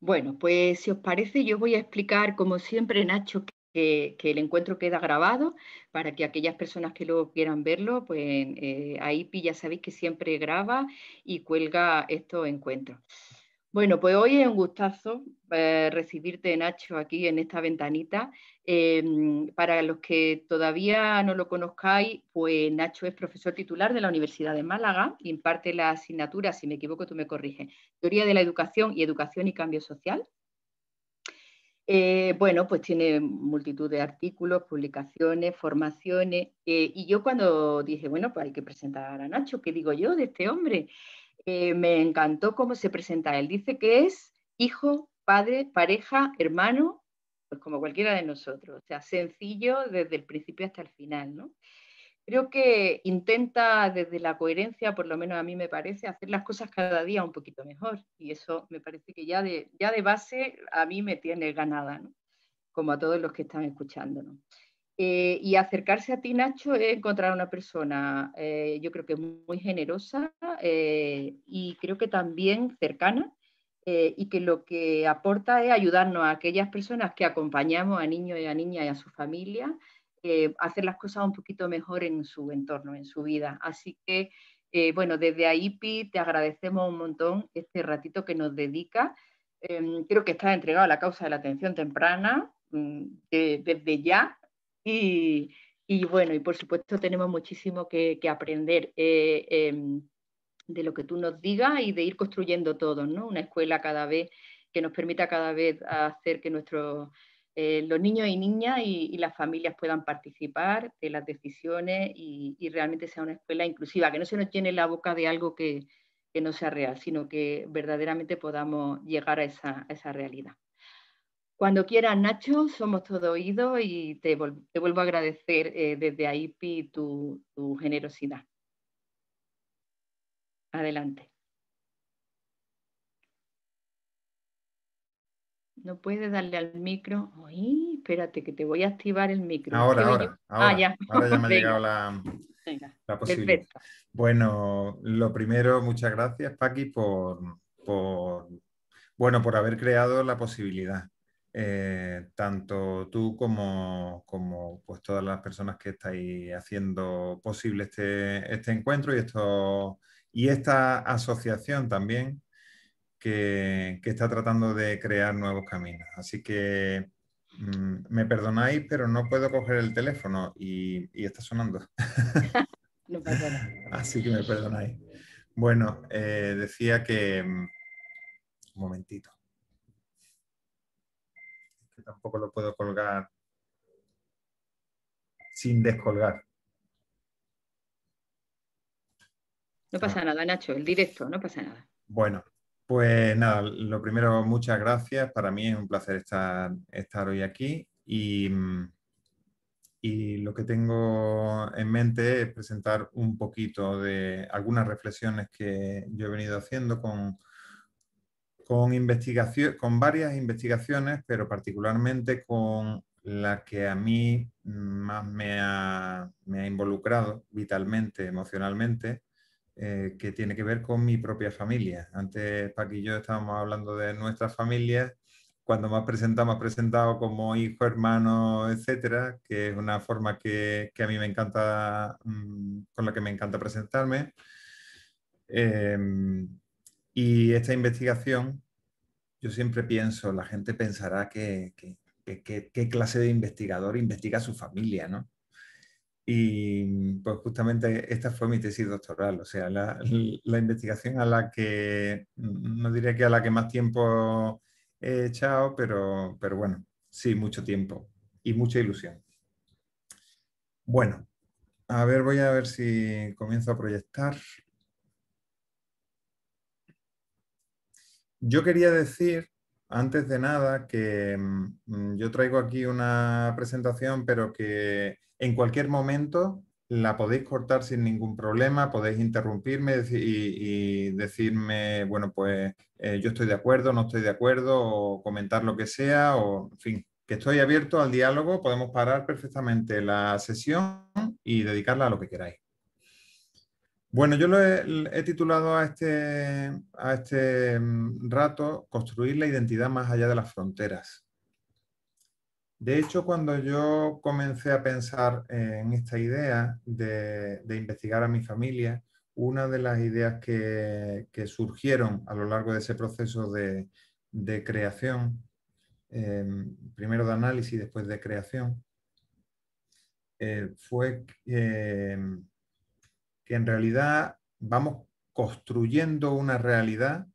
Bueno, pues si os parece, yo voy a explicar, como siempre, Nacho, que, el encuentro queda grabado para que aquellas personas que luego quieran verlo, pues eh, ahí ya sabéis que siempre graba y cuelga estos encuentros. Bueno, pues hoy es un gustazo eh, recibirte, Nacho, aquí en esta ventanita. Em, para los que todavía no lo conozcáis, pues Nacho es profesor titular de la Universidad de Málaga, imparte la asignatura, si me equivoco tú me corriges, Teoría de la Educación y Educación y Cambio Social. Eh, bueno, pues tiene multitud de artículos, publicaciones, formaciones. Eh, y yo cuando dije, bueno, pues hay que presentar a Nacho, ¿qué digo yo de este hombre? me encantó cómo se presenta él. Dice que es hijo, padre, pareja, hermano, pues como cualquiera de nosotros. O sea, sencillo desde el principio hasta el final, ¿no? Creo que intenta desde la coherencia, por lo menos a mí me parece, hacer las cosas cada día un poquito mejor. Y eso me parece que ya de, ya de base a mí me tiene ganada, ¿no? como a todos los que están escuchándonos. Eh, y acercarse a ti, Nacho, es encontrar a una persona, eh, yo creo que muy generosa eh, y creo que también cercana, y que lo que aporta es ayudarnos a aquellas personas que acompañamos a niños y a niñas y a su familia, a hacer las cosas un poquito mejor en su entorno, en su vida. Así que, bueno, desde AIPI te agradecemos un montón este ratito que nos dedica. Em, creo que estás entregado a la causa de la atención temprana. Mm, desde ya y, bueno, y por supuesto tenemos muchísimo que, aprender eh, em, de lo que tú nos digas y de ir construyendo todos, ¿no? Una escuela cada vez que nos permita cada vez hacer que nuestros eh, los niños y niñas y, las familias puedan participar de las decisiones y, realmente sea una escuela inclusiva, que no se nos llene la boca de algo que, no sea real, sino que verdaderamente podamos llegar a esa realidad. Cuando quieras, Nacho, somos todo oídos y te, vuelvo a agradecer eh, desde AIPI tu, tu generosidad. Adelante. No puedes darle al micro. Uy, espérate, que te voy a activar el micro. Ahora, ya. Ah, me ha llegado la, posibilidad. Bueno, lo primero, muchas gracias, Paqui, por, bueno, por haber creado la posibilidad. Eh, tanto tú como, pues todas las personas que estáis haciendo posible este, este encuentro y, esto, y esta asociación también que, está tratando de crear nuevos caminos. Así que mm, me perdonáis, pero no puedo coger el teléfono y, está sonando. Así que me perdonáis. Bueno, eh, decía que... Mm, un momentito tampoco lo puedo colgar sin descolgar. No pasa ah. nada, Nacho, el directo, no pasa nada. Bueno, pues nada, lo primero, muchas gracias. Para mí es un placer estar, estar hoy aquí y, y, lo que tengo en mente es presentar un poquito de algunas reflexiones que yo he venido haciendo con, con, investigación, con varias investigaciones, pero particularmente con la que a mí más me ha, involucrado vitalmente, emocionalmente, eh, que tiene que ver con mi propia familia. Antes para y yo estábamos hablando de nuestras familias, cuando más presentamos, presentado como hijo, hermano, etcétera, que es una forma que, que a mí me encanta, mm, con la que me encanta presentarme. Eh, y esta investigación, yo siempre pienso, la gente pensará que, qué clase de investigador investiga su familia, ¿no? Y pues justamente esta fue mi tesis doctoral, o sea, la, investigación a la que, no diría que a la que más tiempo he echado, pero, pero bueno, sí, mucho tiempo y mucha ilusión. Bueno, a ver, voy a ver si comienzo a proyectar. Yo quería decir, antes de nada, que mm, yo traigo aquí una presentación, pero que en cualquier momento la podéis cortar sin ningún problema, podéis interrumpirme y, decirme, bueno, pues eh, yo estoy de acuerdo, no estoy de acuerdo, o comentar lo que sea, o en fin, que estoy abierto al diálogo, podemos parar perfectamente la sesión y dedicarla a lo que queráis. Bueno, yo lo he, titulado a este, a este mm, rato Construir la identidad más allá de las fronteras. De hecho, cuando yo comencé a pensar en esta idea de, investigar a mi familia, una de las ideas que, surgieron a lo largo de ese proceso de, creación, em, primero de análisis, y después de creación, eh, fue em, que en realidad vamos construyendo una realidad,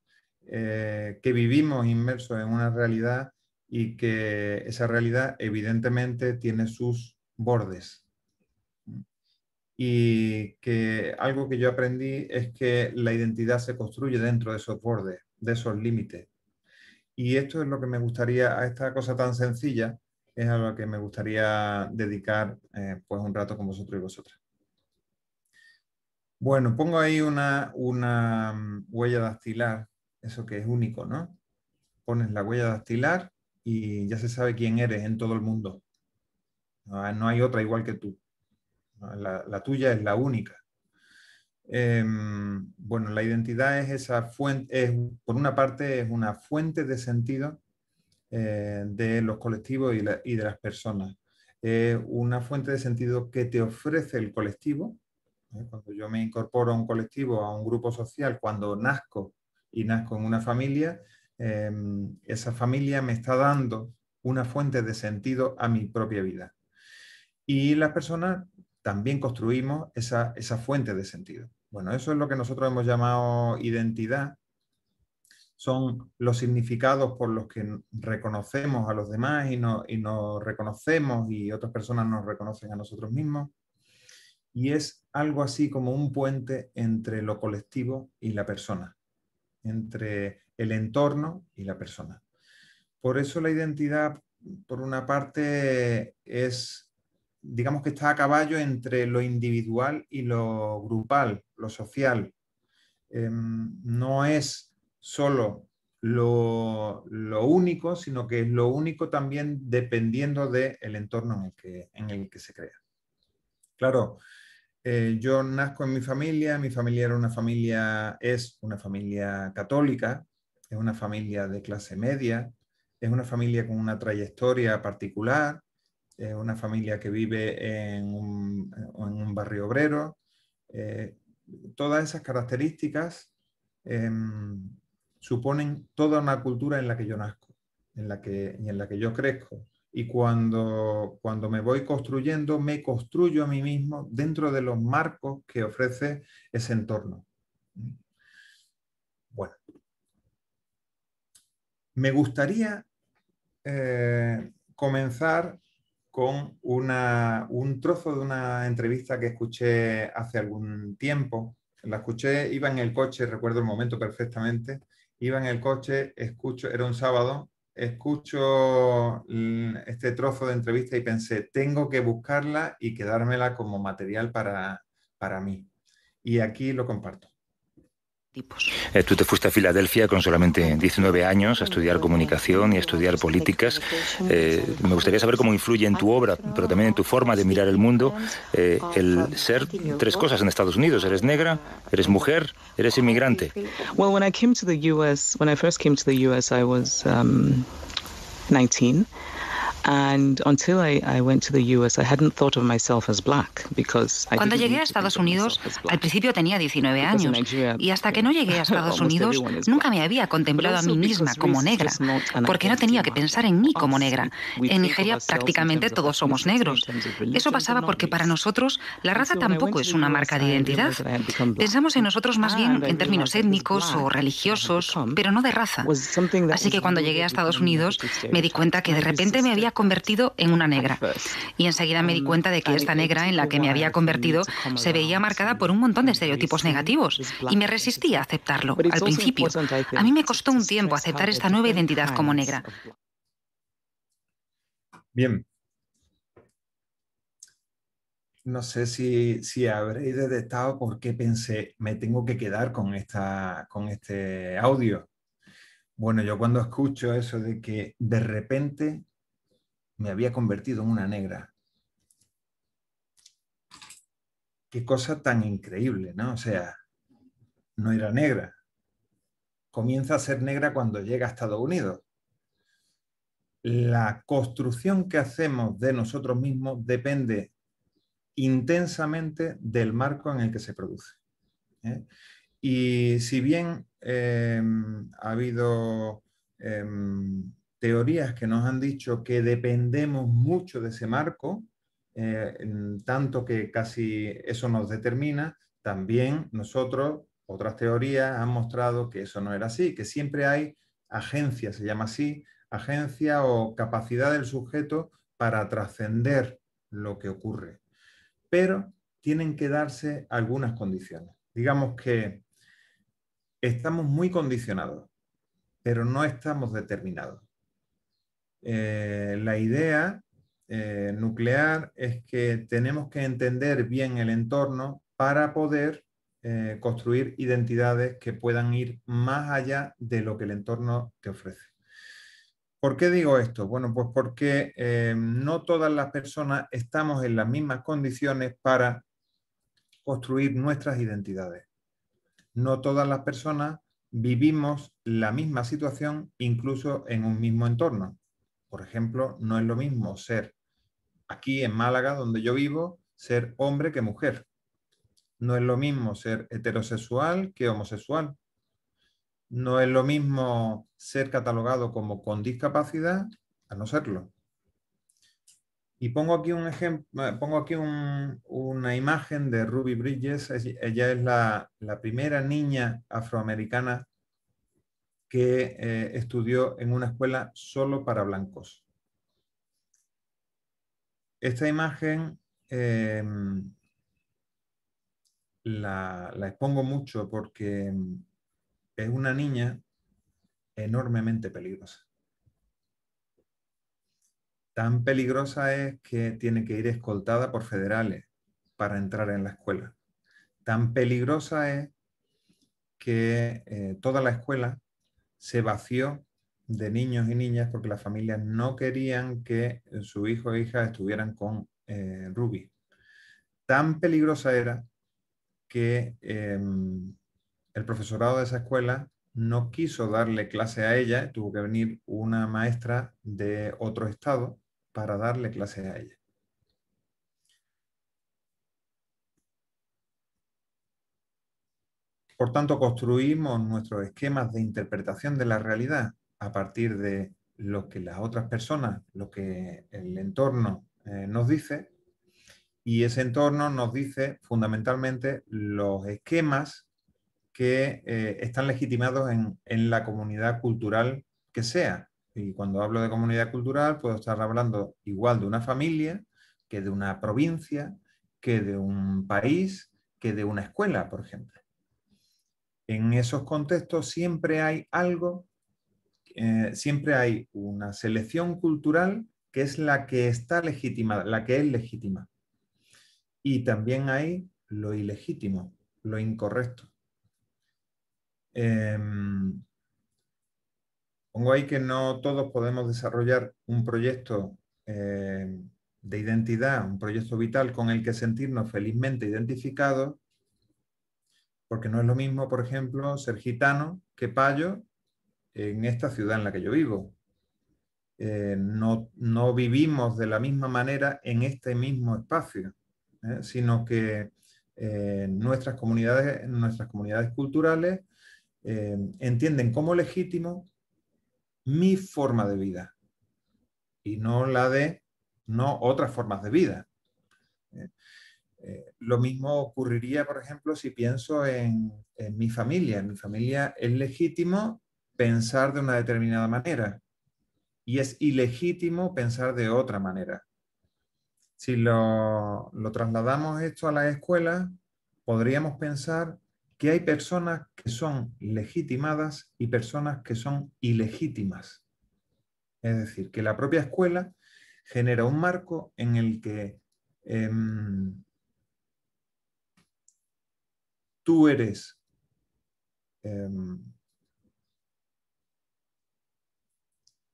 eh, que vivimos inmersos en una realidad y que esa realidad evidentemente tiene sus bordes. Y que algo que yo aprendí es que la identidad se construye dentro de esos bordes, de esos límites. Y esto es lo que me gustaría, a esta cosa tan sencilla, es a lo que me gustaría dedicar eh, pues un rato con vosotros y vosotras. Bueno, pongo ahí una, una mm, huella dactilar, eso que es único, ¿no? Pones la huella dactilar y ya se sabe quién eres en todo el mundo. No hay otra igual que tú. La, tuya es la única. Em, bueno, la identidad es esa fuente, es, por una parte es una fuente de sentido eh, de los colectivos y, de las personas. Es una fuente de sentido que te ofrece el colectivo cuando yo me incorporo a un colectivo, a un grupo social, cuando nazco y nazco en una familia, em, esa familia me está dando una fuente de sentido a mi propia vida. Y las personas también construimos esa, fuente de sentido. Bueno, eso es lo que nosotros hemos llamado identidad. Son los significados por los que reconocemos a los demás y, y nos reconocemos y otras personas nos reconocen a nosotros mismos y es algo así como un puente entre lo colectivo y la persona, entre el entorno y la persona. Por eso la identidad, por una parte, es, digamos que está a caballo entre lo individual y lo grupal, lo social. Em, no es solo lo, único, sino que es lo único también dependiendo del entorno en el, que, en el que se crea. Claro, eh, yo nazco en mi familia, mi familia una familia, es una familia católica, es una familia de clase media, es una familia con una trayectoria particular, es una familia que vive en un, barrio obrero. Eh, todas esas características em, suponen toda una cultura en la que yo nazco en la que, y en la que yo crezco y cuando, cuando me voy construyendo, me construyo a mí mismo dentro de los marcos que ofrece ese entorno. Bueno, me gustaría eh, comenzar con un trozo de una entrevista que escuché hace algún tiempo. La escuché, iba en el coche, recuerdo el momento perfectamente, iba en el coche, escucho, era un sábado, escucho este trozo de entrevista y pensé, tengo que buscarla y quedármela como material para, para mí. Y aquí lo comparto. Eh, tú te fuiste a Filadelfia con solamente 19 años a estudiar comunicación y a estudiar políticas. Eh, me gustaría saber cómo influye en tu obra, pero también en tu forma de mirar el mundo, eh, el ser tres cosas en Estados Unidos. Eres negra, eres mujer, eres inmigrante. Well, when I came to the US, when I first came to the US, I was 19. Um, cuando llegué a Estados Unidos, al principio tenía 19 años y hasta que no llegué a Estados Unidos nunca me había contemplado a mí misma como negra, porque no tenía que pensar en mí como negra. En Nigeria prácticamente todos somos negros. Eso pasaba porque para nosotros la raza tampoco es una marca de identidad. Pensamos en nosotros más bien en términos étnicos o religiosos, pero no de raza. Así que cuando llegué a Estados Unidos me di cuenta que de repente me había convertido en una negra. Y enseguida me di mm, cuenta de que esta negra en la que me había convertido se veía marcada por un montón de estereotipos negativos y me resistí a aceptarlo al principio. A mí me costó un tiempo aceptar esta nueva identidad como negra. Bien. No sé si, si habréis detectado por qué pensé, me tengo que quedar con, esta, con este audio. Bueno, yo cuando escucho eso de que de repente me había convertido en una negra. Qué cosa tan increíble, ¿no? O sea, no era negra. Comienza a ser negra cuando llega a Estados Unidos. La construcción que hacemos de nosotros mismos depende intensamente del marco en el que se produce. ¿eh? Y si bien eh, ha habido eh, teorías que nos han dicho que dependemos mucho de ese marco, eh, tanto que casi eso nos determina, también nosotros, otras teorías han mostrado que eso no era así, que siempre hay agencia, se llama así, agencia o capacidad del sujeto para trascender lo que ocurre. Pero tienen que darse algunas condiciones. Digamos que estamos muy condicionados, pero no estamos determinados. Eh, la idea eh, nuclear es que tenemos que entender bien el entorno para poder eh, construir identidades que puedan ir más allá de lo que el entorno te ofrece. ¿Por qué digo esto? Bueno, pues porque no todas las personas estamos en las mismas condiciones para construir nuestras identidades. No todas las personas vivimos la misma situación incluso en un mismo entorno. Por ejemplo, no es lo mismo ser aquí en Málaga, donde yo vivo, ser hombre que mujer. No es lo mismo ser heterosexual que homosexual. No es lo mismo ser catalogado como con discapacidad a no serlo. Y pongo aquí un ejemplo, eh, pongo aquí una imagen de Ruby Bridges. Ella es la primera niña afroamericana que eh, estudió en una escuela solo para blancos. Esta imagen eh, la, expongo mucho porque mm, es una niña enormemente peligrosa. Tan peligrosa es que tiene que ir escoltada por federales para entrar en la escuela. Tan peligrosa es que eh, toda la escuela se vació de niños y niñas porque las familias no querían que su hijo e hija estuvieran con eh, Ruby. Tan peligrosa era que em, el profesorado de esa escuela no quiso darle clase a ella, tuvo que venir una maestra de otro estado para darle clase a ella. Por tanto, construimos nuestros esquemas de interpretación de la realidad a partir de lo que las otras personas, lo que el entorno eh, nos dice, y ese entorno nos dice fundamentalmente los esquemas que eh, están legitimados en, la comunidad cultural que sea. Y cuando hablo de comunidad cultural, puedo estar hablando igual de una familia que de una provincia, que de un país, que de una escuela, por ejemplo en esos contextos siempre hay algo, eh, siempre hay una selección cultural que es la que está legítima, la que es legítima. Y también hay lo ilegítimo, lo incorrecto. Em, pongo ahí que no todos podemos desarrollar un proyecto eh, de identidad, un proyecto vital con el que sentirnos felizmente identificados, porque no es lo mismo, por ejemplo, ser gitano que payo en esta ciudad en la que yo vivo. Eh, no, vivimos de la misma manera en este mismo espacio, ¿eh? sino que eh, nuestras, comunidades, nuestras comunidades culturales entienden como legítimo mi forma de vida y no la de no otras formas de vida. Eh, lo mismo ocurriría, por ejemplo, si pienso en, mi familia. En mi familia es legítimo pensar de una determinada manera y es ilegítimo pensar de otra manera. Si lo, trasladamos esto a la escuela, podríamos pensar que hay personas que son legitimadas y personas que son ilegítimas. Es decir, que la propia escuela genera un marco en el que em, tú eres em,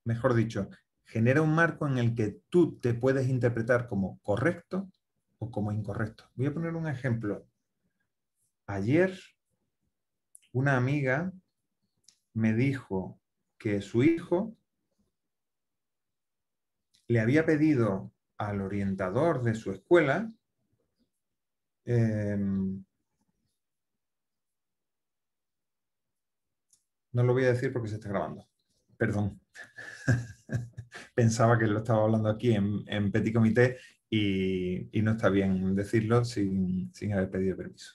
mejor dicho, genera un marco en el que tú te puedes interpretar como correcto o como incorrecto. Voy a poner un ejemplo. Ayer una amiga me dijo que su hijo le había pedido al orientador de su escuela em, No lo voy a decir porque se está grabando. Perdón. Pensaba que lo estaba hablando aquí en, Petit Comité y, no está bien decirlo sin, haber pedido permiso.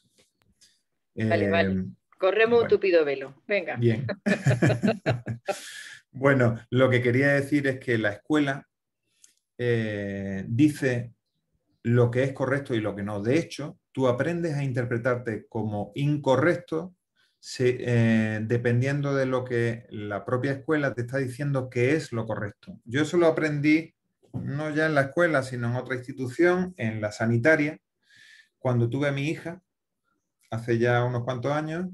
Vale, vale. Eh, Corremos un tupido velo. Venga. Bien. bueno, lo que quería decir es que la escuela eh, dice lo que es correcto y lo que no. De hecho, tú aprendes a interpretarte como incorrecto eh, dependiendo de lo que la propia escuela te está diciendo que es lo correcto. Yo eso lo aprendí no ya en la escuela, sino en otra institución, en la sanitaria, cuando tuve a mi hija, hace ya unos cuantos años,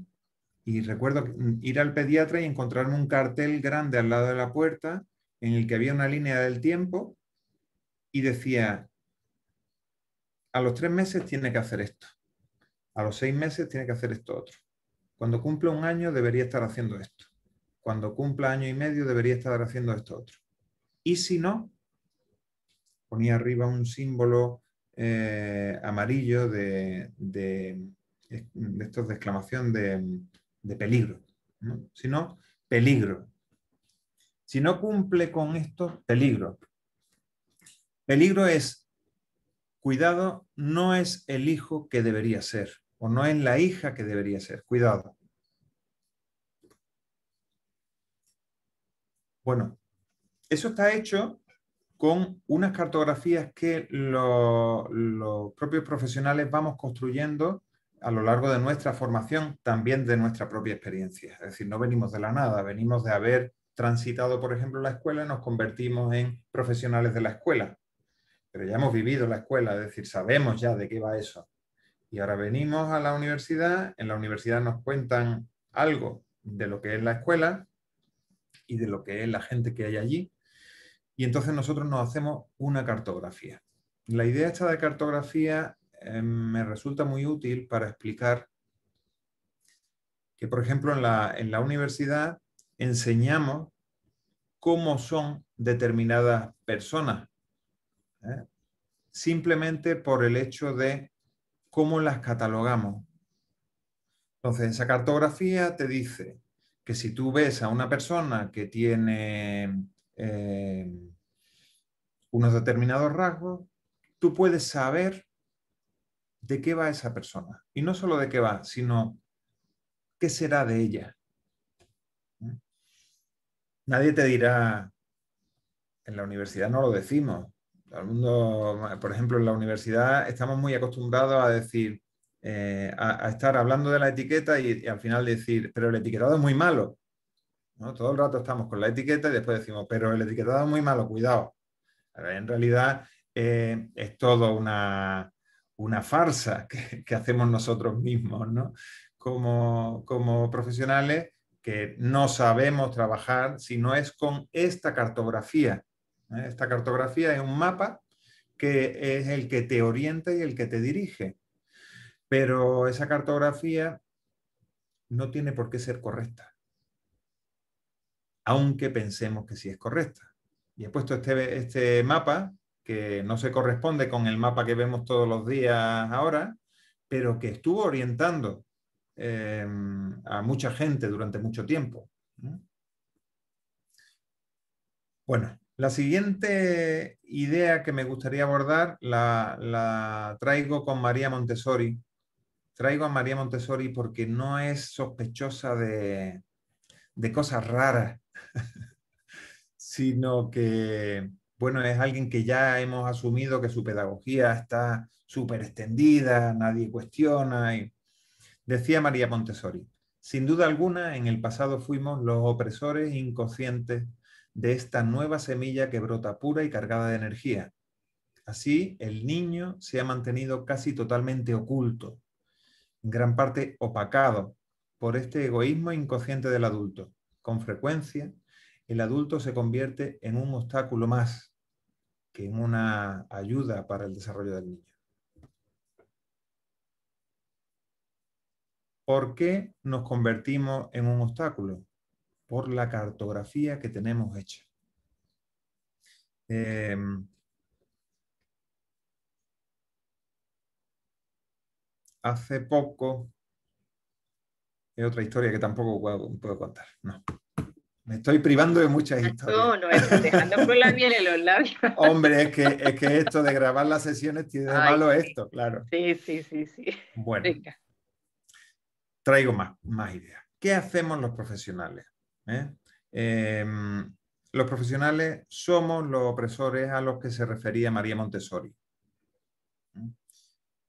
y recuerdo mm, ir al pediatra y encontrarme un cartel grande al lado de la puerta en el que había una línea del tiempo y decía, a los tres meses tiene que hacer esto, a los seis meses tiene que hacer esto otro. Cuando cumple un año debería estar haciendo esto. Cuando cumpla año y medio debería estar haciendo esto otro. Y si no, ponía arriba un símbolo eh, amarillo de, de, de, estos de exclamación de, peligro. Si no, peligro. Si no cumple con esto, peligro. Peligro es, cuidado, no es el hijo que debería ser o no en la hija que debería ser. Cuidado. Bueno, eso está hecho con unas cartografías que los propios profesionales vamos construyendo a lo largo de nuestra formación, también de nuestra propia experiencia. Es decir, no venimos de la nada, venimos de haber transitado, por ejemplo, la escuela, y nos convertimos en profesionales de la escuela, pero ya hemos vivido la escuela, es decir, sabemos ya de qué va eso. Y ahora venimos a la universidad, en la universidad nos cuentan algo de lo que es la escuela y de lo que es la gente que hay allí. Y entonces nosotros nos hacemos una cartografía. La idea esta de cartografía eh, me resulta muy útil para explicar que, por ejemplo, en la, universidad enseñamos cómo son determinadas personas, ¿eh? simplemente por el hecho de cómo las catalogamos. Entonces, esa cartografía te dice que si tú ves a una persona que tiene eh, unos determinados rasgos, tú puedes saber de qué va esa persona. Y no solo de qué va, sino qué será de ella. ¿Mm? Nadie te dirá, en la universidad no lo decimos, por ejemplo, en la universidad estamos muy acostumbrados a decir, eh, a, estar hablando de la etiqueta y, al final decir, pero el etiquetado es muy malo. ¿no? Todo el rato estamos con la etiqueta y después decimos, pero el etiquetado es muy malo, cuidado. en realidad eh, es todo una, farsa que, hacemos nosotros mismos, Como, como profesionales que no sabemos trabajar si no es con esta cartografía ¿eh? Esta cartografía es un mapa que es el que te orienta y el que te dirige. Pero esa cartografía no tiene por qué ser correcta, aunque pensemos que sí es correcta. Y he puesto este, este mapa que no se corresponde con el mapa que vemos todos los días ahora, pero que estuvo orientando em, a mucha gente durante mucho tiempo. Bueno, la siguiente idea que me gustaría abordar la, traigo con María Montessori. Traigo a María Montessori porque no es sospechosa de, de cosas raras, sino que, bueno, es alguien que ya hemos asumido que su pedagogía está súper extendida, nadie cuestiona. Y... Decía María Montessori, sin duda alguna, en el pasado fuimos los opresores inconscientes de esta nueva semilla que brota pura y cargada de energía. Así, el niño se ha mantenido casi totalmente oculto, en gran parte opacado por este egoísmo inconsciente del adulto. Con frecuencia, el adulto se convierte en un obstáculo más que en una ayuda para el desarrollo del niño. ¿Por qué nos convertimos en un obstáculo? por la cartografía que tenemos hecha. Em, hace poco, es otra historia que tampoco puedo, contar, no. Me estoy privando de muchas ah, historias. No, no, estoy dejando por la miel en los labios. Hombre, es que, que esto de grabar las sesiones tiene de malo esto, claro. Sí, sí, sí, sí. Bueno, traigo más, más ideas. ¿Qué hacemos los profesionales? ¿eh? Em, los profesionales somos los opresores a los que se refería María Montessori.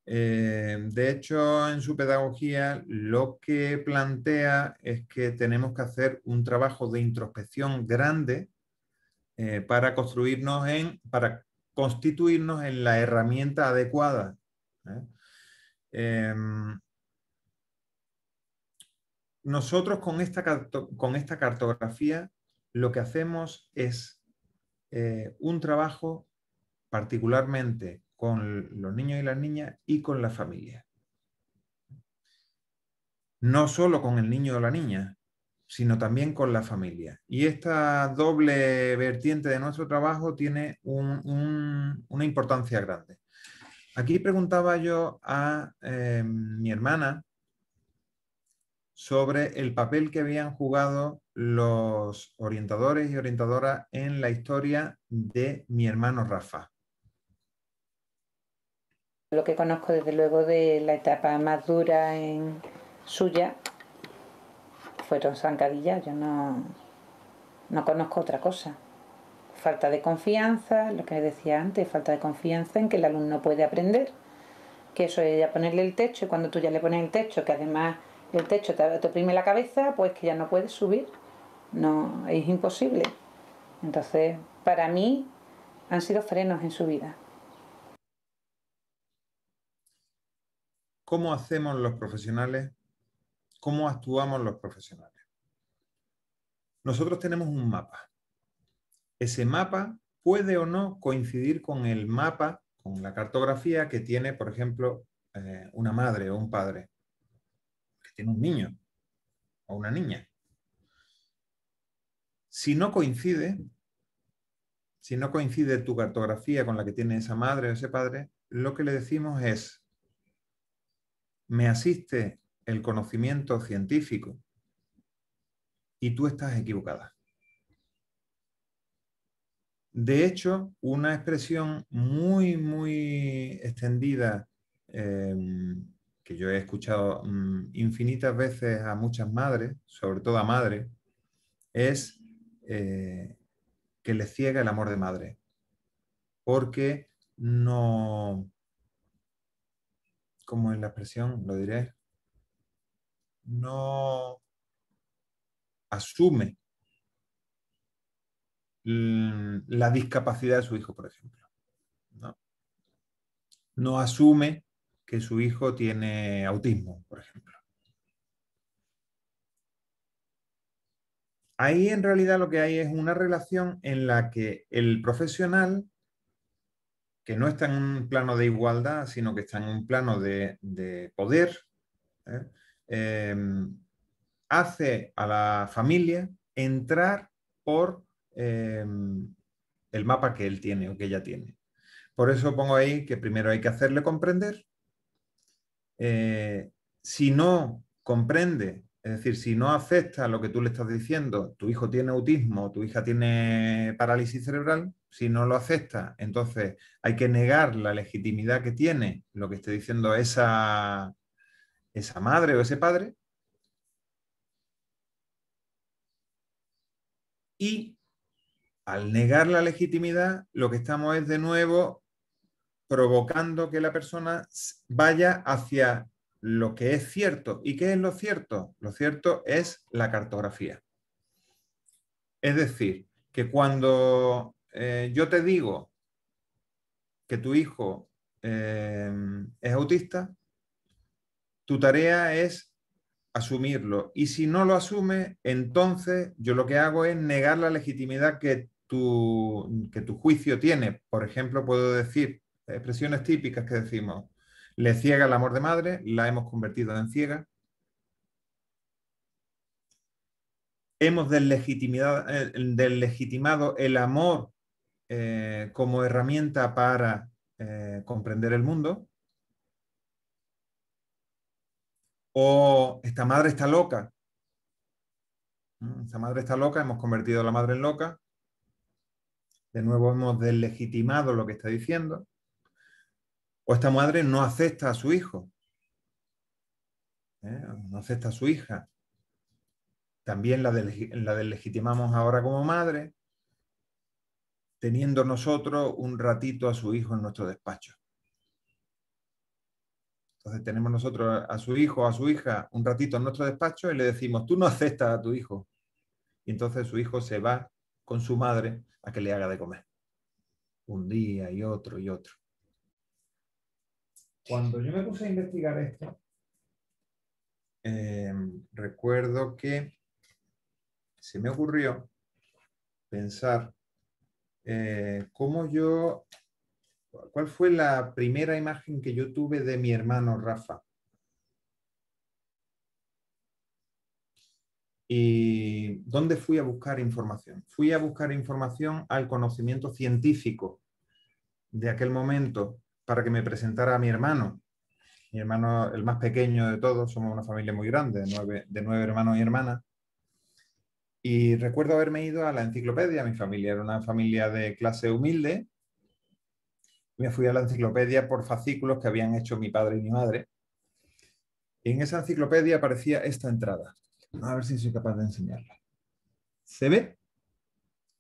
Em, de hecho, en su pedagogía lo que plantea es que tenemos que hacer un trabajo de introspección grande eh, para construirnos en, para constituirnos en la herramienta adecuada. ¿eh? Em, nosotros con esta, con esta cartografía lo que hacemos es eh, un trabajo particularmente con los niños y las niñas y con la familia. No solo con el niño o la niña, sino también con la familia. Y esta doble vertiente de nuestro trabajo tiene una importancia grande. Aquí preguntaba yo a eh, mi hermana sobre el papel que habían jugado los orientadores y orientadoras en la historia de mi hermano Rafa. Lo que conozco desde luego de la etapa más dura en suya fueron zancadillas, yo no, no conozco otra cosa. Falta de confianza, lo que decía antes, falta de confianza en que el alumno puede aprender, que eso es ya ponerle el techo y cuando tú ya le pones el techo, que además el techo te, oprime la cabeza, pues que ya no puedes subir, no es imposible. Entonces, para mí han sido frenos en su vida. ¿Cómo hacemos los profesionales? ¿Cómo actuamos los profesionales? Nosotros tenemos un mapa. Ese mapa puede o no coincidir con el mapa, con la cartografía que tiene, por ejemplo, eh, una madre o un padre tiene un niño o una niña. Si no coincide, si no coincide tu cartografía con la que tiene esa madre o ese padre, lo que le decimos es, me asiste el conocimiento científico y tú estás equivocada. De hecho, una expresión muy, muy extendida eh, que yo he escuchado mm, infinitas veces a muchas madres, sobre todo a madres, es eh, que le ciega el amor de madre, porque no, ¿Cómo es la expresión, lo diré, no asume la discapacidad de su hijo, por ejemplo. no asume que su hijo tiene autismo, por ejemplo. Ahí en realidad lo que hay es una relación en la que el profesional, que no está en un plano de igualdad, sino que está en un plano de, poder, ¿eh? em, hace a la familia entrar por em, el mapa que él tiene o que ella tiene. Por eso pongo ahí que primero hay que hacerle comprender eh, si no comprende, es decir, si no acepta lo que tú le estás diciendo, tu hijo tiene autismo, tu hija tiene parálisis cerebral, si no lo acepta, entonces hay que negar la legitimidad que tiene lo que esté diciendo esa, esa madre o ese padre. Y al negar la legitimidad, lo que estamos es de nuevo provocando que la persona vaya hacia lo que es cierto. ¿Y qué es lo cierto? Lo cierto es la cartografía. Es decir, que cuando eh, yo te digo que tu hijo em, es autista, tu tarea es asumirlo. Y si no lo asume, entonces yo lo que hago es negar la legitimidad que tu, que tu juicio tiene. Por ejemplo, puedo decir, expresiones típicas que decimos. Le ciega el amor de madre, la hemos convertido en ciega. Hemos eh, deslegitimado, el amor eh, como herramienta para eh, comprender el mundo. O esta madre está loca. Mm, esta madre está loca, hemos convertido a la madre en loca. De nuevo hemos deslegitimado lo que está diciendo. O esta madre no acepta a su hijo. ¿eh? No acepta a su hija. También la, de, la deslegitimamos ahora como madre, teniendo nosotros un ratito a su hijo en nuestro despacho. Entonces tenemos nosotros a su hijo o a su hija un ratito en nuestro despacho y le decimos, tú no aceptas a tu hijo. Y entonces su hijo se va con su madre a que le haga de comer. Un día y otro y otro. Cuando yo me puse a investigar esto, em, recuerdo que se me ocurrió pensar eh, cómo yo, cuál fue la primera imagen que yo tuve de mi hermano Rafa. ¿Y dónde fui a buscar información? Fui a buscar información al conocimiento científico de aquel momento, para que me presentara a mi hermano. Mi hermano, el más pequeño de todos, somos una familia muy grande, de nueve, hermanos y hermanas. Y recuerdo haberme ido a la enciclopedia, mi familia era una familia de clase humilde. Me fui a la enciclopedia por fascículos que habían hecho mi padre y mi madre. Y en esa enciclopedia aparecía esta entrada. A ver si soy capaz de enseñarla. ¿Se ve?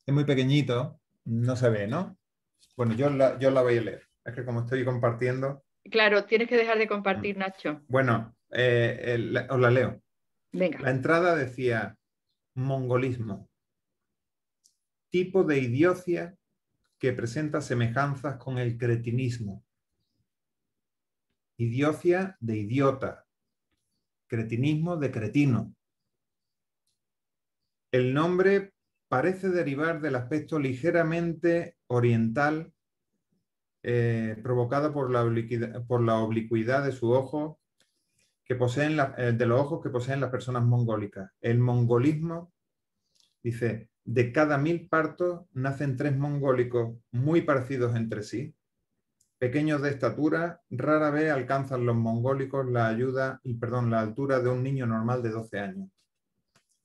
Es muy pequeñito, no se ve, ¿no? Bueno, yo yo la voy a leer. Es que como estoy compartiendo. Claro, tienes que dejar de mm. compartir, Nacho. Bueno, eh, eh, os la leo. Venga. La entrada decía mongolismo, tipo de idiocia que presenta semejanzas con el cretinismo. Idiocia de idiota, cretinismo de cretino. El nombre parece derivar del aspecto ligeramente oriental eh, provocada por la, oblicuidad de su ojo que poseen eh, de los ojos que poseen las personas mongólicas. El mongolismo, dice, de cada mil partos nacen tres mongólicos muy parecidos entre sí. Pequeños de estatura, rara vez alcanzan los mongólicos la ayuda, y perdón, la altura de un niño normal de 12 años.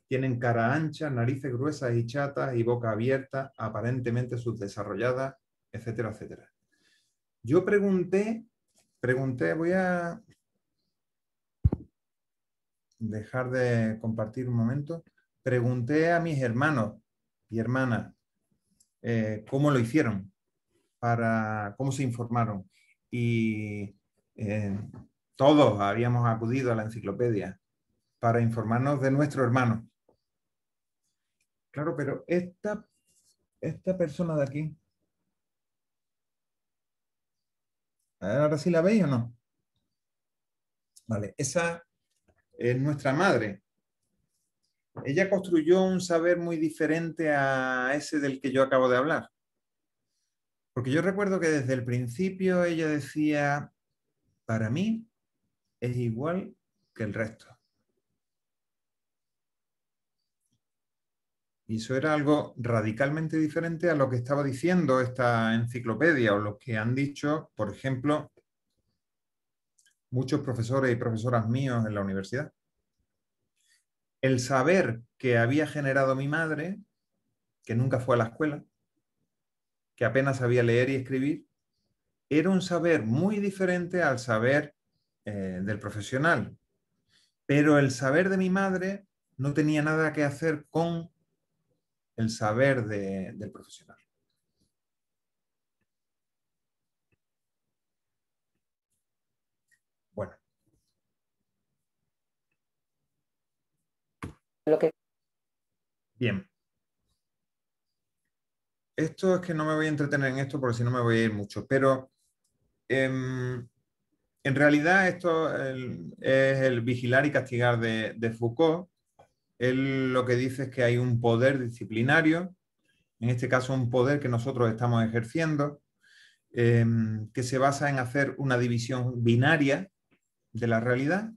Tienen cara ancha, narices gruesas y chatas y boca abierta, aparentemente subdesarrollada, etcétera, etcétera. Yo pregunté, pregunté, voy a dejar de compartir un momento. Pregunté a mis hermanos y hermanas eh, cómo lo hicieron, para cómo se informaron. Y eh, todos habíamos acudido a la enciclopedia para informarnos de nuestro hermano. Claro, pero esta, esta persona de aquí ahora sí la veis o no. Vale, esa es nuestra madre. Ella construyó un saber muy diferente a ese del que yo acabo de hablar. Porque yo recuerdo que desde el principio ella decía, para mí es igual que el resto. Y eso era algo radicalmente diferente a lo que estaba diciendo esta enciclopedia o lo que han dicho, por ejemplo, muchos profesores y profesoras míos en la universidad. El saber que había generado mi madre, que nunca fue a la escuela, que apenas sabía leer y escribir, era un saber muy diferente al saber eh, del profesional. Pero el saber de mi madre no tenía nada que hacer con el saber del profesional. Bueno. Bien. Esto es que no me voy a entretener en esto porque si no me voy a ir mucho, pero em, en realidad esto es el, vigilar y castigar de Foucault él lo que dice es que hay un poder disciplinario, en este caso un poder que nosotros estamos ejerciendo, em, que se basa en hacer una división binaria de la realidad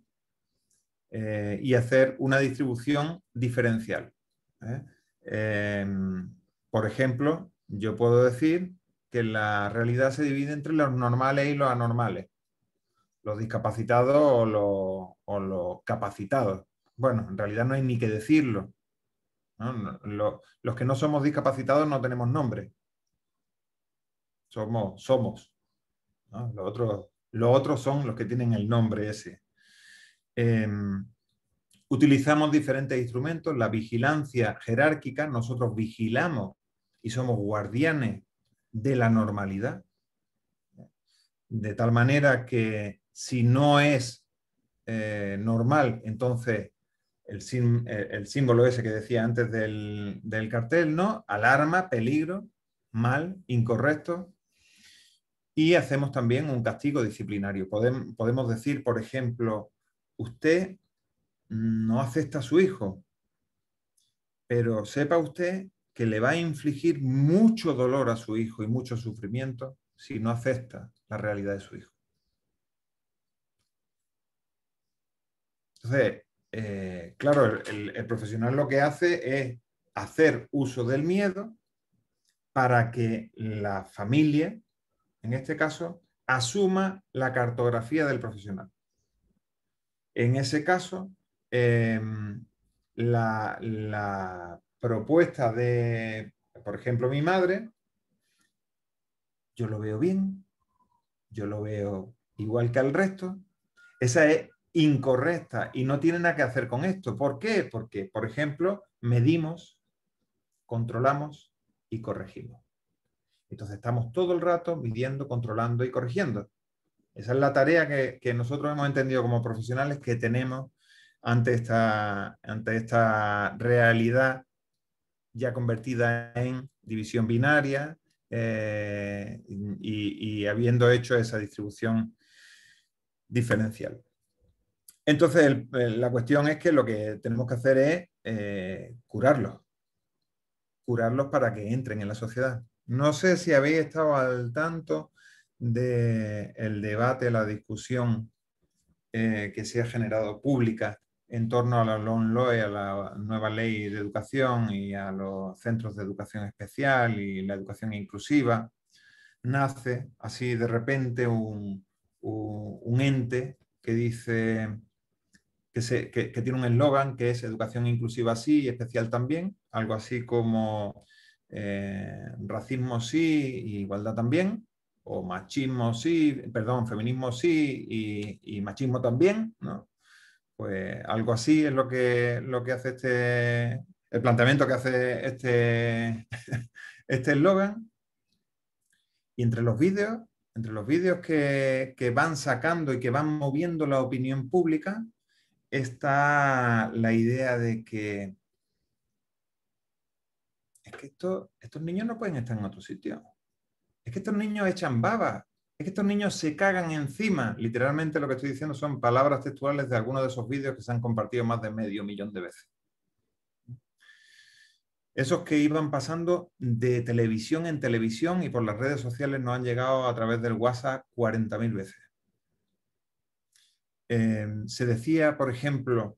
eh, y hacer una distribución diferencial. ¿eh? Em, por ejemplo, yo puedo decir que la realidad se divide entre los normales y los anormales, los discapacitados o los capacitados. Bueno, en realidad no hay ni que decirlo. los que no somos discapacitados no tenemos nombre. Somos, somos. Los, otros, los otros son los que tienen el nombre ese. Em, utilizamos diferentes instrumentos, la vigilancia jerárquica, nosotros vigilamos y somos guardianes de la normalidad, de tal manera que si no es eh, normal, entonces eh, el, símbolo ese que decía antes del, cartel, ¿no? Alarma, peligro, mal, incorrecto. Y hacemos también un castigo disciplinario. podemos decir, por ejemplo, usted no acepta a su hijo, pero sepa usted que le va a infligir mucho dolor a su hijo y mucho sufrimiento si no acepta la realidad de su hijo. Entonces, eh, claro, el, profesional lo que hace es hacer uso del miedo para que la familia, en este caso, asuma la cartografía del profesional. En ese caso, em, la, la, propuesta de, por ejemplo, mi madre, yo lo veo bien, yo lo veo igual que al resto, esa es incorrecta y no tiene nada que hacer con esto. ¿Por qué? Porque, por ejemplo, medimos, controlamos y corregimos. Entonces estamos todo el rato midiendo, controlando y corrigiendo. Esa es la tarea que, nosotros hemos entendido como profesionales que tenemos ante esta, ante esta realidad ya convertida en división binaria eh, y habiendo hecho esa distribución diferencial. Entonces, la cuestión es que lo que tenemos que hacer es eh, curarlos, curarlos para que entren en la sociedad. No sé si habéis estado al tanto del debate, la discusión eh, que se ha generado pública en torno a la y a la nueva ley de educación y a los centros de educación especial y la educación inclusiva, nace así de repente un ente que dice que, tiene un eslogan que es educación inclusiva sí y especial también, algo así como eh, racismo sí y igualdad también, o machismo sí, perdón, feminismo sí y, machismo también, Pues algo así es lo que, lo que hace este, el planteamiento que hace este, este eslogan. y entre los vídeos, entre los vídeos que, que, van sacando y que van moviendo la opinión pública, está la idea de que es que estos niños no pueden estar en otro sitio. Es que estos niños echan baba. Es que estos niños se cagan encima. Literalmente lo que estoy diciendo son palabras textuales de algunos de esos vídeos que se han compartido más de medio millón de veces. Esos que iban pasando de televisión en televisión y por las redes sociales nos han llegado a través del WhatsApp 40.000 veces. Em, se decía, por ejemplo,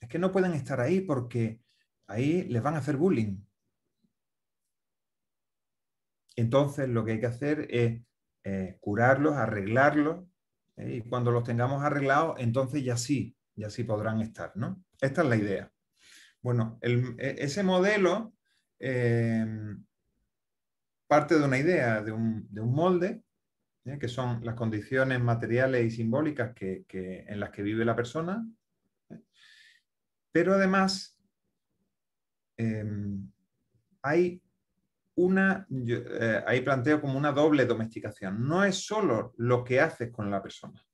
es que no pueden estar ahí porque ahí les van a hacer bullying. Entonces lo que hay que hacer es eh, curarlos, arreglarlos, ¿eh? y cuando los tengamos arreglados, entonces ya sí, ya sí podrán estar, ¿no? Esta es la idea. Bueno, e, ese modelo em, parte de una idea, de un, de un molde, que son las condiciones materiales y simbólicas que, en las que vive la persona, pero además em, hay una, eh, planteo como una doble domesticación. No es solo lo que haces con la persona,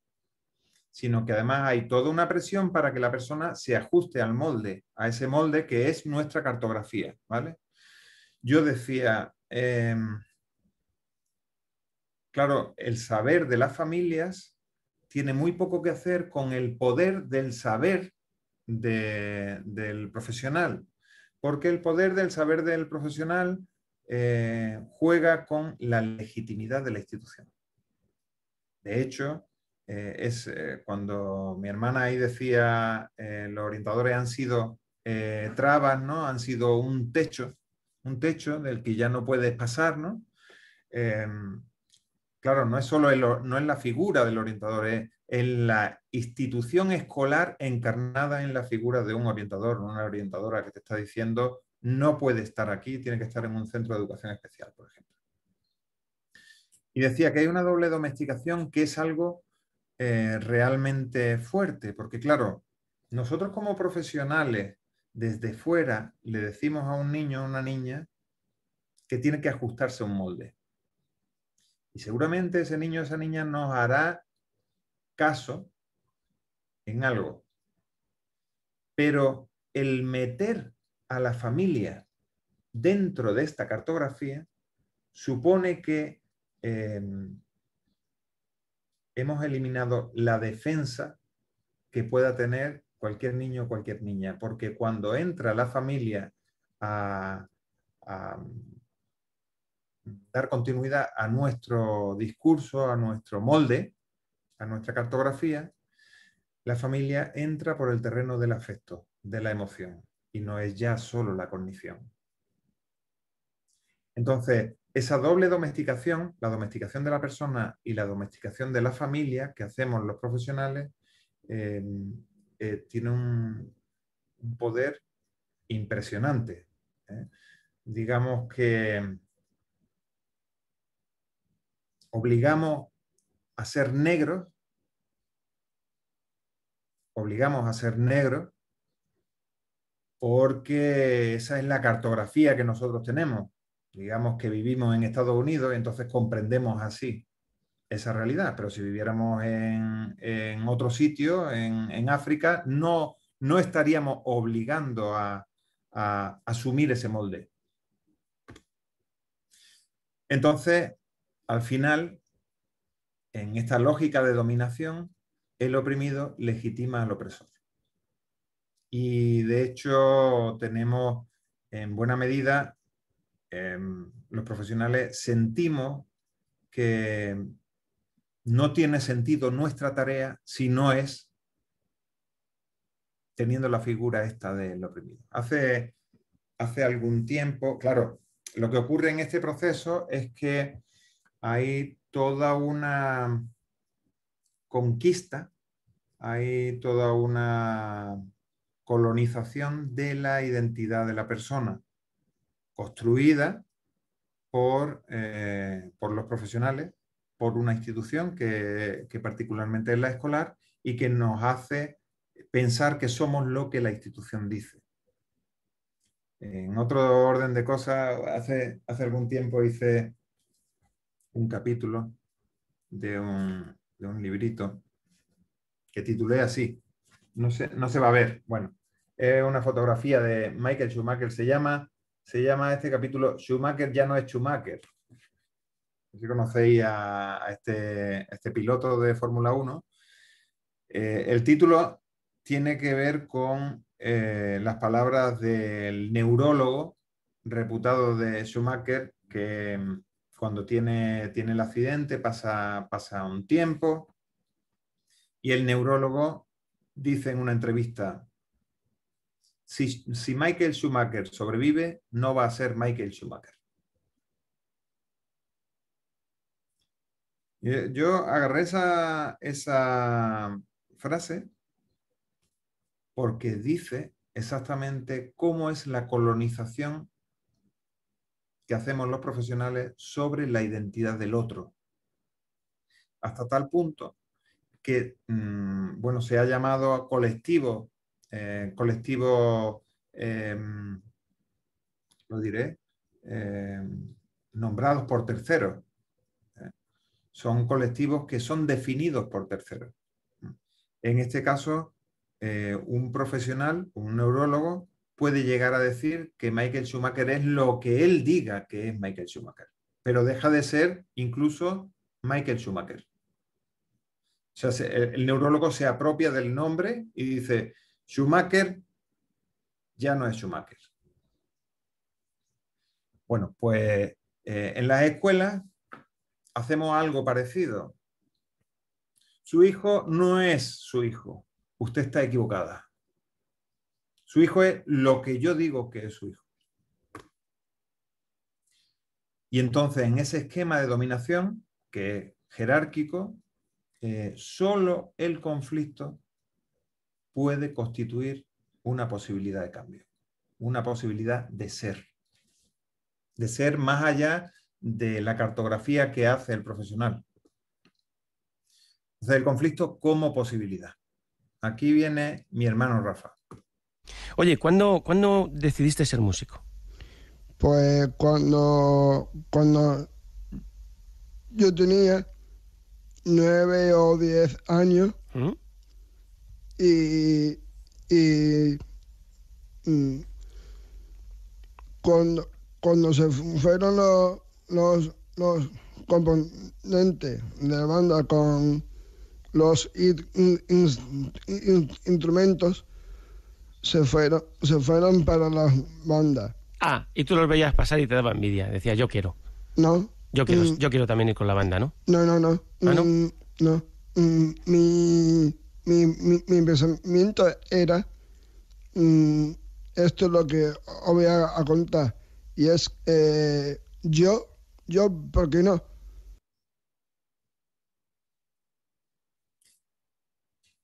sino que además hay toda una presión para que la persona se ajuste al molde, a ese molde que es nuestra cartografía, ¿vale? Yo decía, em, claro, el saber de las familias tiene muy poco que hacer con el poder del saber del profesional, porque el poder del saber del profesional eh, juega con la legitimidad de la institución. De hecho, eh, es eh, cuando mi hermana ahí decía, los orientadores han sido trabas, ¿no? Han sido un techo, un techo del que ya no puedes pasar, ¿no? Em, Claro, no es solo no es la figura del orientador, es, la institución escolar encarnada en la figura de un orientador, una orientadora que te está diciendo no puede estar aquí, tiene que estar en un centro de educación especial, por ejemplo. Y decía que hay una doble domesticación que es algo eh, realmente fuerte, porque claro, nosotros como profesionales desde fuera le decimos a un niño o una niña que tiene que ajustarse a un molde. Y seguramente ese niño o esa niña nos hará caso en algo. Pero el meter a la familia dentro de esta cartografía supone que em, hemos eliminado la defensa que pueda tener cualquier niño o cualquier niña, porque cuando entra la familia a dar continuidad a nuestro discurso, a nuestro molde, a nuestra cartografía, la familia entra por el terreno del afecto, de la emoción, y no es ya solo la cognición. Entonces, esa doble domesticación, la domesticación de la persona y la domesticación de la familia que hacemos los profesionales, eh, eh, tiene un, poder impresionante. ¿eh? Digamos que obligamos a ser negros, obligamos a ser negros, porque esa es la cartografía que nosotros tenemos. Digamos que vivimos en Estados Unidos y entonces comprendemos así esa realidad, pero si viviéramos en, otro sitio, en, África, no, no estaríamos obligando a, a asumir ese molde. Entonces, al final, en esta lógica de dominación, el oprimido legitima al opresor. Y de hecho tenemos en buena medida, em, los profesionales sentimos que no tiene sentido nuestra tarea si no es teniendo la figura esta del oprimido. Hace, hace algún tiempo, claro, lo que ocurre en este proceso es que hay toda una conquista, hay toda una colonización de la identidad de la persona, construida por, eh, los profesionales, por una institución que, particularmente es la escolar y que nos hace pensar que somos lo que la institución dice. En otro orden de cosas, hace, hace algún tiempo hice un capítulo de un, librito que titulé así. No se, no se va a ver. Bueno, es una fotografía de Michael Schumacher. Se llama, se llama este capítulo Schumacher ya no es Schumacher. Si conocéis a, este, este, piloto de Fórmula 1, eh, el título tiene que ver con eh, las palabras del neurólogo reputado de Schumacher, que cuando tiene, tiene el accidente, pasa, pasa un tiempo y el neurólogo dice en una entrevista, si, Michael Schumacher sobrevive, no va a ser Michael Schumacher. Eh, yo agarré esa, esa frase porque dice exactamente cómo es la colonización que hacemos los profesionales sobre la identidad del otro. Hasta tal punto que, mm, bueno, se ha llamado colectivo, eh, colectivo, em, lo diré, em, nombrados por terceros. ¿eh? Son colectivos que son definidos por terceros. En este caso, eh, un profesional, un neurólogo, puede llegar a decir que Michael Schumacher es lo que él diga que es Michael Schumacher, pero deja de ser incluso Michael Schumacher. O sea, el neurólogo se apropia del nombre y dice, Schumacher ya no es Schumacher. Bueno, pues eh, en las escuelas hacemos algo parecido. Su hijo no es su hijo. Usted está equivocada. Su hijo es lo que yo digo que es su hijo. Y entonces en ese esquema de dominación, que es jerárquico, eh, solo el conflicto puede constituir una posibilidad de cambio, una posibilidad de ser, de ser más allá de la cartografía que hace el profesional. Entonces el conflicto como posibilidad. Aquí viene mi hermano Rafa. Oye, ¿cuándo, decidiste ser músico? Pues cuando, cuando yo tenía nueve o diez años ¿Mm? y, mm, cuando, se fueron los, los, componentes de la banda con los instrumentos, se fueron, se fueron para las bandas. Ah, y tú los veías pasar y te daba envidia. decía yo quiero. No. Yo quiero, mm. yo quiero también ir con la banda, ¿no? No, no, no. ¿Ah, no mm, no? Mm, mi, mi, pensamiento era, esto es lo que os voy a, contar, y es, eh, yo, yo, ¿por qué no?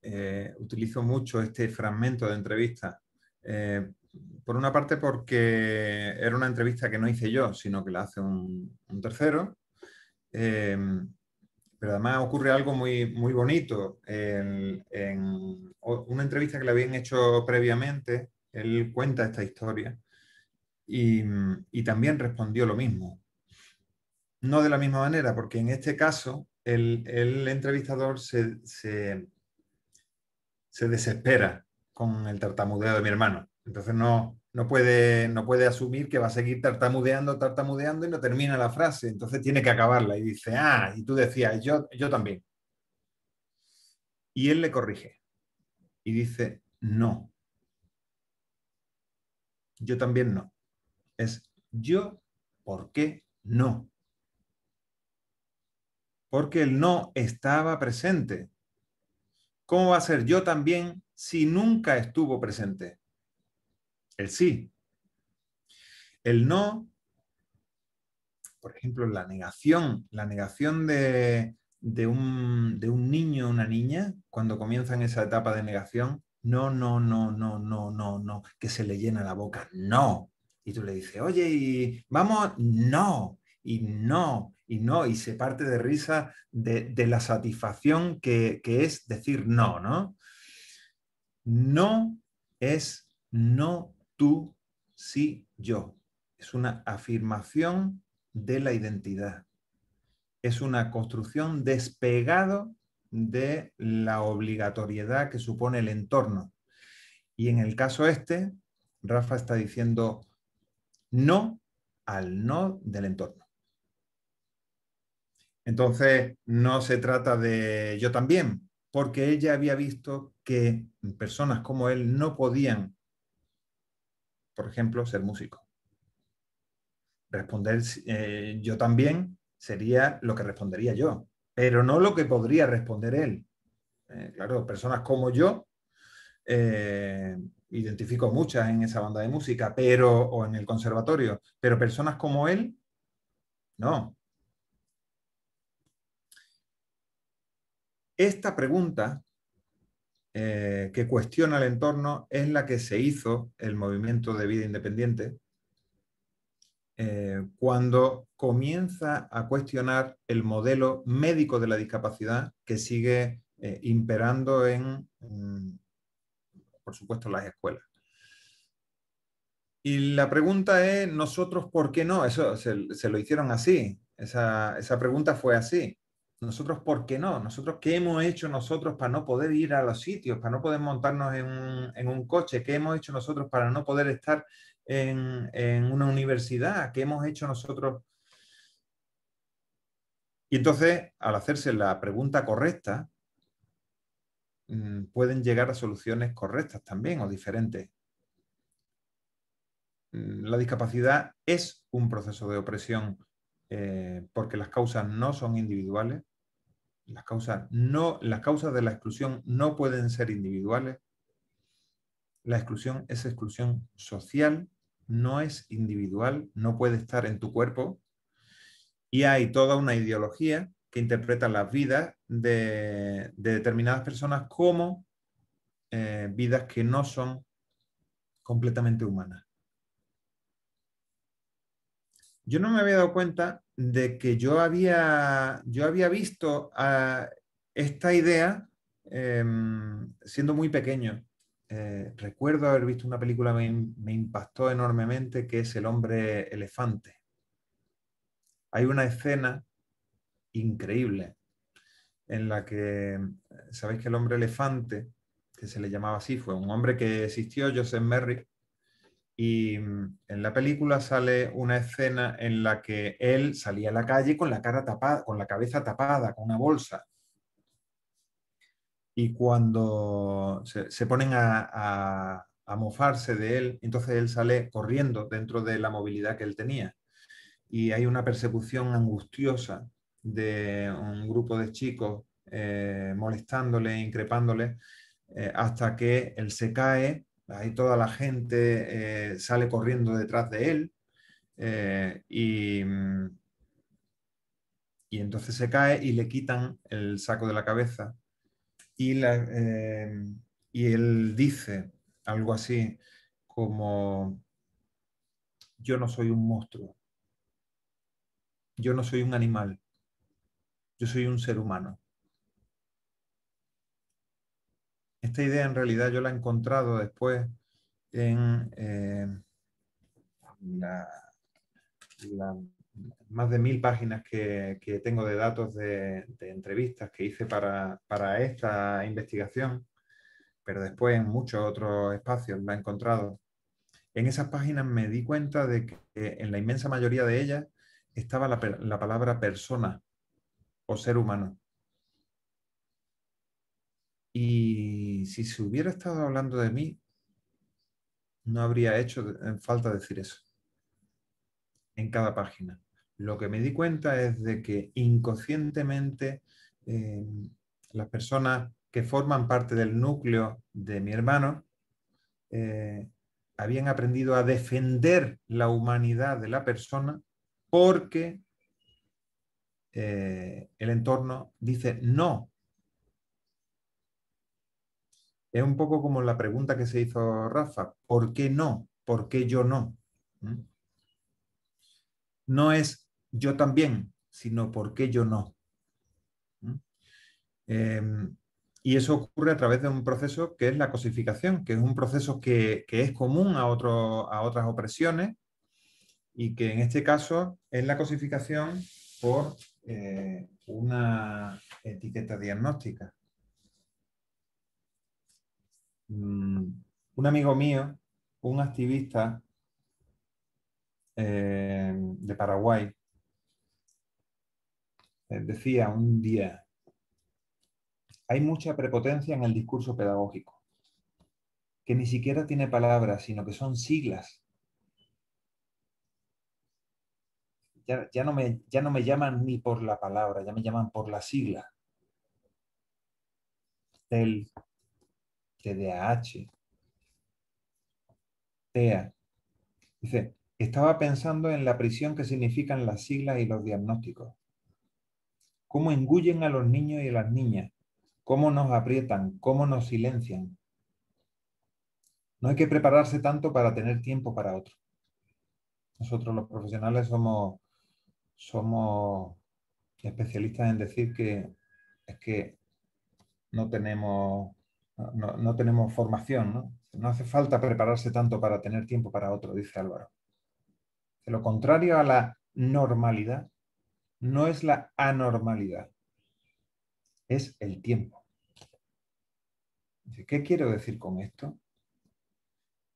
Eh, utilizo mucho este fragmento de entrevista. Eh, por una parte porque era una entrevista que no hice yo, sino que la hace un, tercero. Eh, pero además ocurre algo muy, muy bonito. en una entrevista que le habían hecho previamente, él cuenta esta historia y, también respondió lo mismo. No de la misma manera, porque en este caso el, entrevistador se, se desespera con el tartamudeo de mi hermano. Entonces no, no, puede, no puede asumir que va a seguir tartamudeando, tartamudeando y no termina la frase. Entonces tiene que acabarla y dice, ah, y tú decías, yo, yo también. Y él le corrige y dice, no. Yo también no. Es yo, ¿por qué no? Porque el no estaba presente ¿Cómo va a ser yo también si nunca estuvo presente? El sí. El no, por ejemplo, la negación, la negación de, un, niño o una niña cuando comienzan esa etapa de negación. No, no, no, no, no, no, no, que se le llena la boca. No. Y tú le dices, oye, y vamos, no, y no, y no, y se parte de risa de, la satisfacción que, que, es decir no, ¿no? No es no tú, sí yo. Es una afirmación de la identidad. Es una construcción despegado de la obligatoriedad que supone el entorno. Y en el caso este, Rafa está diciendo no al no del entorno. Entonces, no se trata de yo también, porque ella había visto que personas como él no podían, por ejemplo, ser músico. Responder eh, yo también sería lo que respondería yo, pero no lo que podría responder él. Eh, claro, personas como yo, eh, identifico muchas en esa banda de música, pero, o en el conservatorio, pero personas como él, no, Esta pregunta eh, que cuestiona el entorno es la que se hizo el movimiento de vida independiente eh, cuando comienza a cuestionar el modelo médico de la discapacidad que sigue eh, imperando en, por supuesto, las escuelas. Y la pregunta es, ¿nosotros por qué no? Eso se, lo hicieron así. esa pregunta fue así. Nosotros, ¿por qué no? Nosotros, ¿qué hemos hecho nosotros para no poder ir a los sitios, para no poder montarnos en un, coche? ¿Qué hemos hecho nosotros para no poder estar en, una universidad? ¿Qué hemos hecho nosotros? Y entonces, al hacerse la pregunta correcta, mm, pueden llegar a soluciones correctas también o diferentes. Mm, la discapacidad es un proceso de opresión eh, porque las causas no son individuales, las causas, no, de la exclusión no pueden ser individuales. La exclusión es exclusión social, no es individual, no puede estar en tu cuerpo. Y hay toda una ideología que interpreta las vidas de, determinadas personas como eh, vidas que no son completamente humanas. Yo no me había dado cuenta de que yo había, yo había visto esta idea em, siendo muy pequeño. Eh, recuerdo haber visto una película que me, me impactó enormemente, que es El hombre elefante. Hay una escena increíble en la que, sabéis que el hombre elefante, que se le llamaba así, fue un hombre que existió, Joseph Merrick, y mm, en la película sale una escena en la que él salía a la calle con la cara tapada, con la cabeza tapada, con una bolsa. Y cuando se, ponen a, a, mofarse de él, entonces él sale corriendo dentro de la movilidad que él tenía. Y hay una persecución angustiosa de un grupo de chicos eh, molestándole, increpándole, eh, hasta que él se cae Ahí toda la gente eh, sale corriendo detrás de él eh, y, entonces se cae y le quitan el saco de la cabeza. Y, eh, y él dice algo así como, yo no soy un monstruo, yo no soy un animal, yo soy un ser humano. Esta idea en realidad yo la he encontrado después en eh, más de mil páginas que, tengo de datos de, entrevistas que hice para, esta investigación, pero después en muchos otros espacios la he encontrado. En esas páginas me di cuenta de que eh, en la inmensa mayoría de ellas estaba la palabra persona o ser humano. Y si se hubiera estado hablando de mí, no habría hecho falta decir eso en cada página. Lo que me di cuenta es de que inconscientemente eh, las personas que forman parte del núcleo de mi hermano eh, habían aprendido a defender la humanidad de la persona porque eh, el entorno dice no es un poco como la pregunta que se hizo Rafa, ¿por qué no? ¿Por qué yo no? ¿Mm? No es yo también, sino ¿por qué yo no? ¿Mm? Em, y eso ocurre a través de un proceso que es la cosificación, que es un proceso que, es común a, otras opresiones y que en este caso es la cosificación por eh, una etiqueta diagnóstica. Mm, un amigo mío, un activista eh, de Paraguay, eh, decía un día, hay mucha prepotencia en el discurso pedagógico, que ni siquiera tiene palabras, sino que son siglas. Ya, no me, ya no me llaman ni por la palabra, ya me llaman por la sigla. El TDAH, TEA. Dice, estaba pensando en la prisión que significan las siglas y los diagnósticos. Cómo engullen a los niños y a las niñas, cómo nos aprietan, cómo nos silencian. No hay que prepararse tanto para tener tiempo para otro. Nosotros los profesionales somos, somos especialistas en decir que es que no tenemos no, tenemos formación, ¿no? No hace falta prepararse tanto para tener tiempo para otro, dice Álvaro. lo contrario a la normalidad no es la anormalidad, es el tiempo. ¿Qué quiero decir con esto?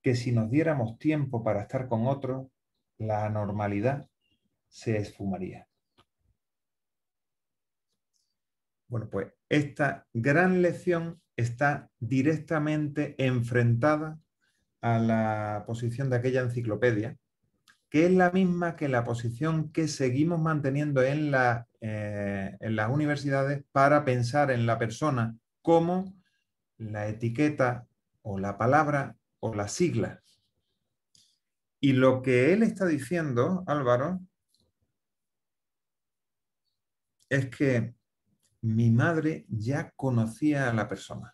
Que si nos diéramos tiempo para estar con otro, la anormalidad se esfumaría. Bueno, pues esta gran lección está directamente enfrentada a la posición de aquella enciclopedia, que es la misma que la posición que seguimos manteniendo en, la, eh, en las universidades para pensar en la persona como la etiqueta o la palabra o la sigla. Y lo que él está diciendo, Álvaro, es que mi madre ya conocía a la persona.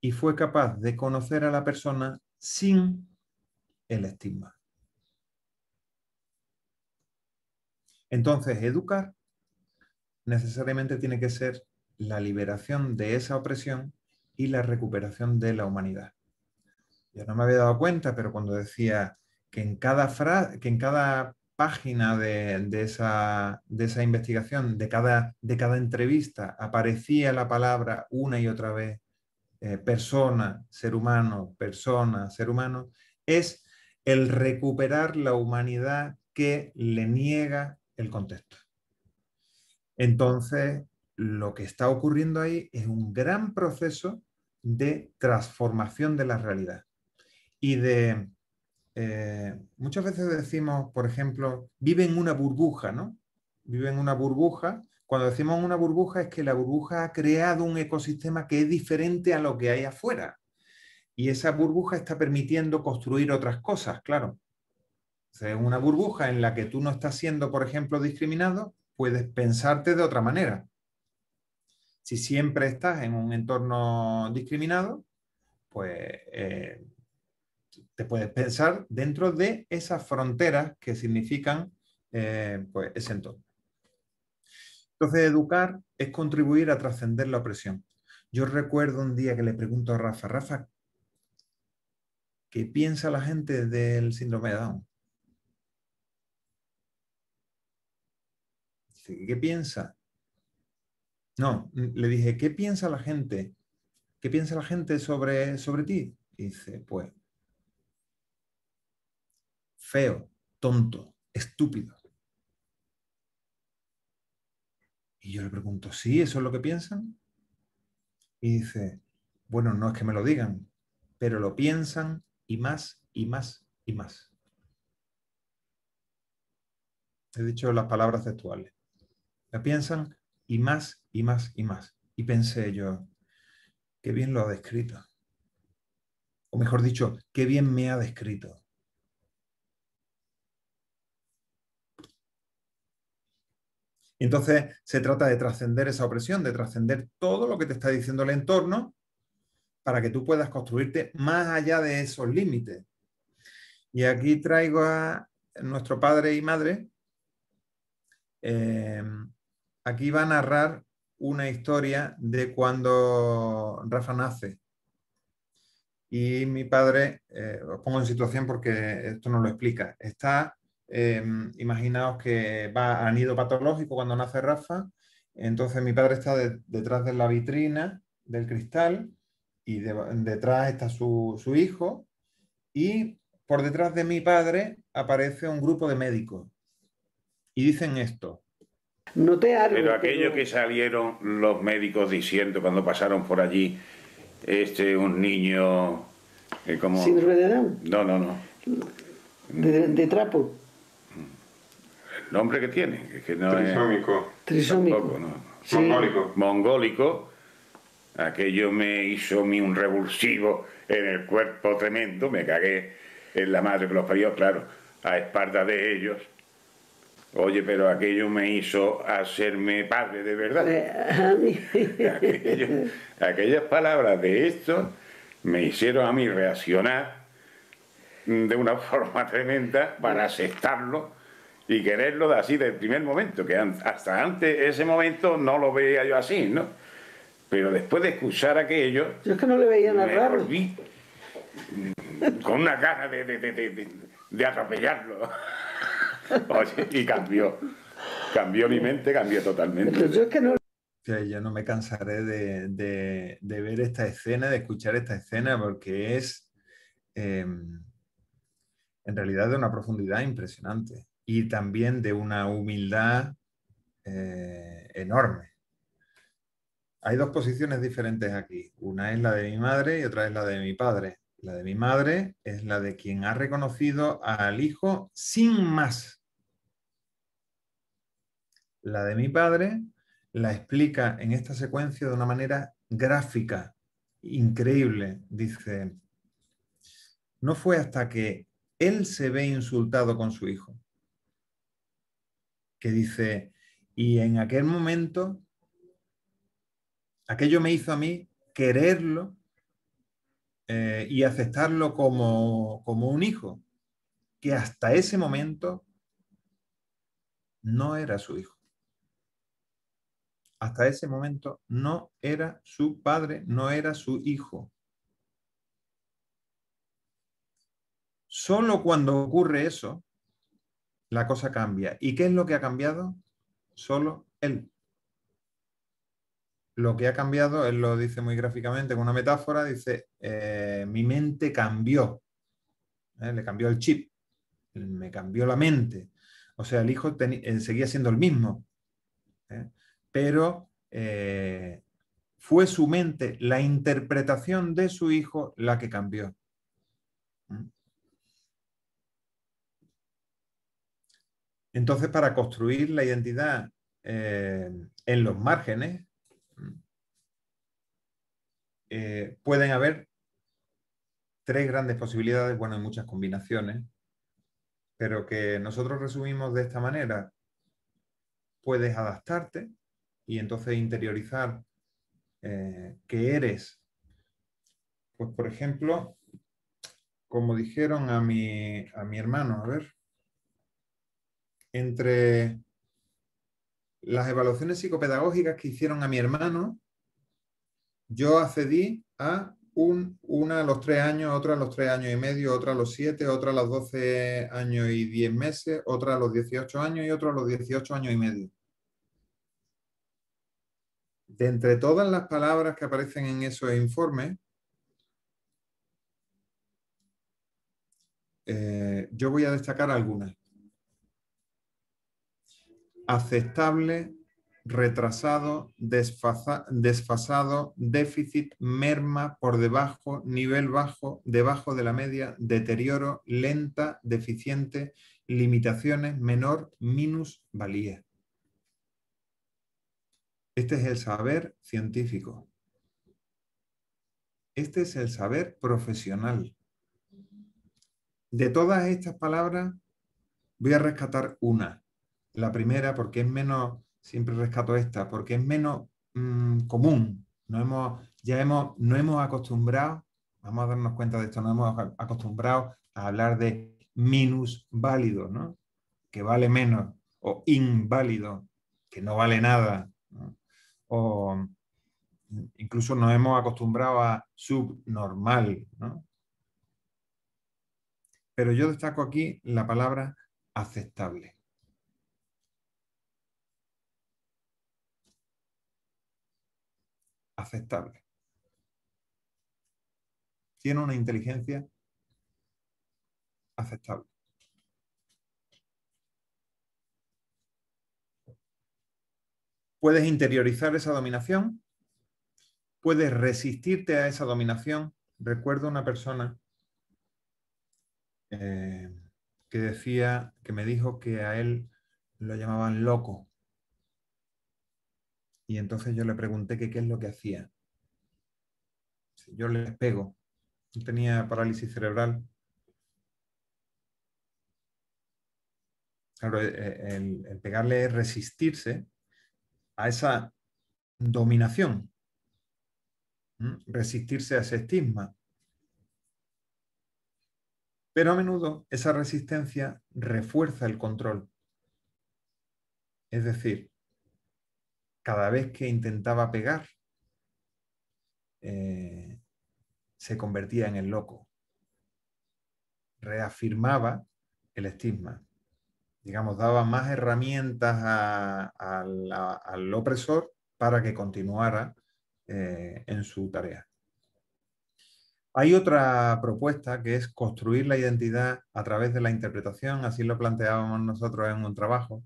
Y fue capaz de conocer a la persona sin el estigma. Entonces, educar necesariamente tiene que ser la liberación de esa opresión y la recuperación de la humanidad. Yo no me había dado cuenta, pero cuando decía que en cada, frase, que en cada página de, esa, de esa, investigación, de cada, de cada, entrevista, aparecía la palabra una y otra vez, eh, persona, ser humano, persona, ser humano, es el recuperar la humanidad que le niega el contexto. Entonces, lo que está ocurriendo ahí es un gran proceso de transformación de la realidad y de eh, muchas veces decimos, por ejemplo, vive en una burbuja, ¿no? Viven en una burbuja. Cuando decimos una burbuja es que la burbuja ha creado un ecosistema que es diferente a lo que hay afuera. Y esa burbuja está permitiendo construir otras cosas, claro. O sea, una burbuja en la que tú no estás siendo, por ejemplo, discriminado, puedes pensarte de otra manera. Si siempre estás en un entorno discriminado, pues eh, te puedes pensar dentro de esas fronteras que significan eh, pues, ese entorno. Entonces, educar es contribuir a trascender la opresión. Yo recuerdo un día que le pregunto a Rafa, Rafa, ¿qué piensa la gente del síndrome de Down? ¿qué piensa? No, le dije, ¿qué piensa la gente? ¿Qué piensa la gente sobre, sobre ti? Y dice, pues feo, tonto, estúpido. Y yo le pregunto, ¿sí? ¿Eso es lo que piensan? Y dice, bueno, no es que me lo digan, pero lo piensan y más y más y más. He dicho las palabras textuales. La piensan y más y más y más. Y pensé yo, qué bien lo ha descrito. O mejor dicho, qué bien me ha descrito. Entonces se trata de trascender esa opresión, de trascender todo lo que te está diciendo el entorno para que tú puedas construirte más allá de esos límites. Y aquí traigo a nuestro padre y madre. Eh, aquí va a narrar una historia de cuando Rafa nace. Y mi padre, eh, os pongo en situación porque esto no lo explica, está Em, imaginaos que va a nido patológico cuando nace Rafa, entonces mi padre está detrás de la vitrina del cristal y detrás está su, hijo y por detrás de mi padre aparece un grupo de médicos y dicen esto. pero aquello que salieron los médicos diciendo cuando pasaron por allí, este un niño eh, como de No, no, no. de trapo nombre que tiene. Trisómico. Es, Trisómico. Mongólico. Mongólico. Aquello me hizo mí un revulsivo en el cuerpo tremendo. Me cagué en la madre que los parió, claro, a espaldas de ellos. Oye, pero aquello me hizo hacerme padre de verdad. Eh, aquellas palabras de esto me hicieron a mí reaccionar de una forma tremenda para aceptarlo y quererlo así desde el primer momento, que hasta antes ese momento no lo veía yo así, ¿no? Pero después de escuchar aquello... Yo es que no le veía nada con una cara de, atropellarlo. y cambió. Cambió mi mente, cambió totalmente. yo no... me cansaré de, ver esta escena, de escuchar esta escena, porque es em, en realidad de una profundidad impresionante y también de una humildad eh, enorme. Hay dos posiciones diferentes aquí. Una es la de mi madre y otra es la de mi padre. La de mi madre es la de quien ha reconocido al hijo sin más. La de mi padre la explica en esta secuencia de una manera gráfica, increíble. Dice, no fue hasta que él se ve insultado con su hijo que dice, y en aquel momento, aquello me hizo a mí quererlo eh, y aceptarlo como, como un hijo, que hasta ese momento no era su hijo. Hasta ese momento no era su padre, no era su hijo. Solo cuando ocurre eso, la cosa cambia. ¿Y qué es lo que ha cambiado? Solo él. Lo que ha cambiado, él lo dice muy gráficamente con una metáfora, dice, eh, mi mente cambió, ¿eh? le cambió el chip, me cambió la mente. O sea, el hijo eh, seguía siendo el mismo, pero fue su mente, la interpretación de su hijo la que cambió. Entonces, para construir la identidad eh, en los márgenes, eh, pueden haber tres grandes posibilidades, bueno, hay muchas combinaciones, pero que nosotros resumimos de esta manera. Puedes adaptarte y entonces interiorizar eh, que eres, pues por ejemplo, como dijeron a mi, a mi hermano, a ver, entre las evaluaciones psicopedagógicas que hicieron a mi hermano, yo accedí a una a los tres años, otra a los tres años y medio, otra a los siete, otra a los doce años y diez meses, otra a los dieciocho años y otra a los dieciocho años y medio. De entre todas las palabras que aparecen en esos informes, eh, yo voy a destacar algunas aceptable, retrasado, desfasado, déficit, merma, por debajo, nivel bajo, debajo de la media, deterioro, lenta, deficiente, limitaciones, menor, minus, valía. Este es el saber científico. Este es el saber profesional. De todas estas palabras, voy a rescatar una, la primera, porque es menos, siempre rescato esta, porque es menos mm, común. No hemos, ya no hemos acostumbrado, vamos a darnos cuenta de esto, no hemos acostumbrado a hablar de minus válido, ¿no? que vale menos, o inválido, que no vale nada, o incluso nos hemos acostumbrado a subnormal. ¿no? Pero yo destaco aquí la palabra aceptable. aceptable. Tiene una inteligencia aceptable. Puedes interiorizar esa dominación, puedes resistirte a esa dominación. Recuerdo una persona eh, que decía, que me dijo que a él lo llamaban loco y entonces yo le pregunté que qué es lo que hacía. Yo les pego. tenía parálisis cerebral. Claro, eh, eh, el pegarle es resistirse a esa dominación, resistirse a ese estigma. Pero a menudo esa resistencia refuerza el control. Es decir, cada vez que intentaba pegar, eh, se convertía en el loco. Reafirmaba el estigma. Digamos, daba más herramientas al opresor para que continuara eh, en su tarea. Hay otra propuesta que es construir la identidad a través de la interpretación, así lo planteábamos nosotros en un trabajo,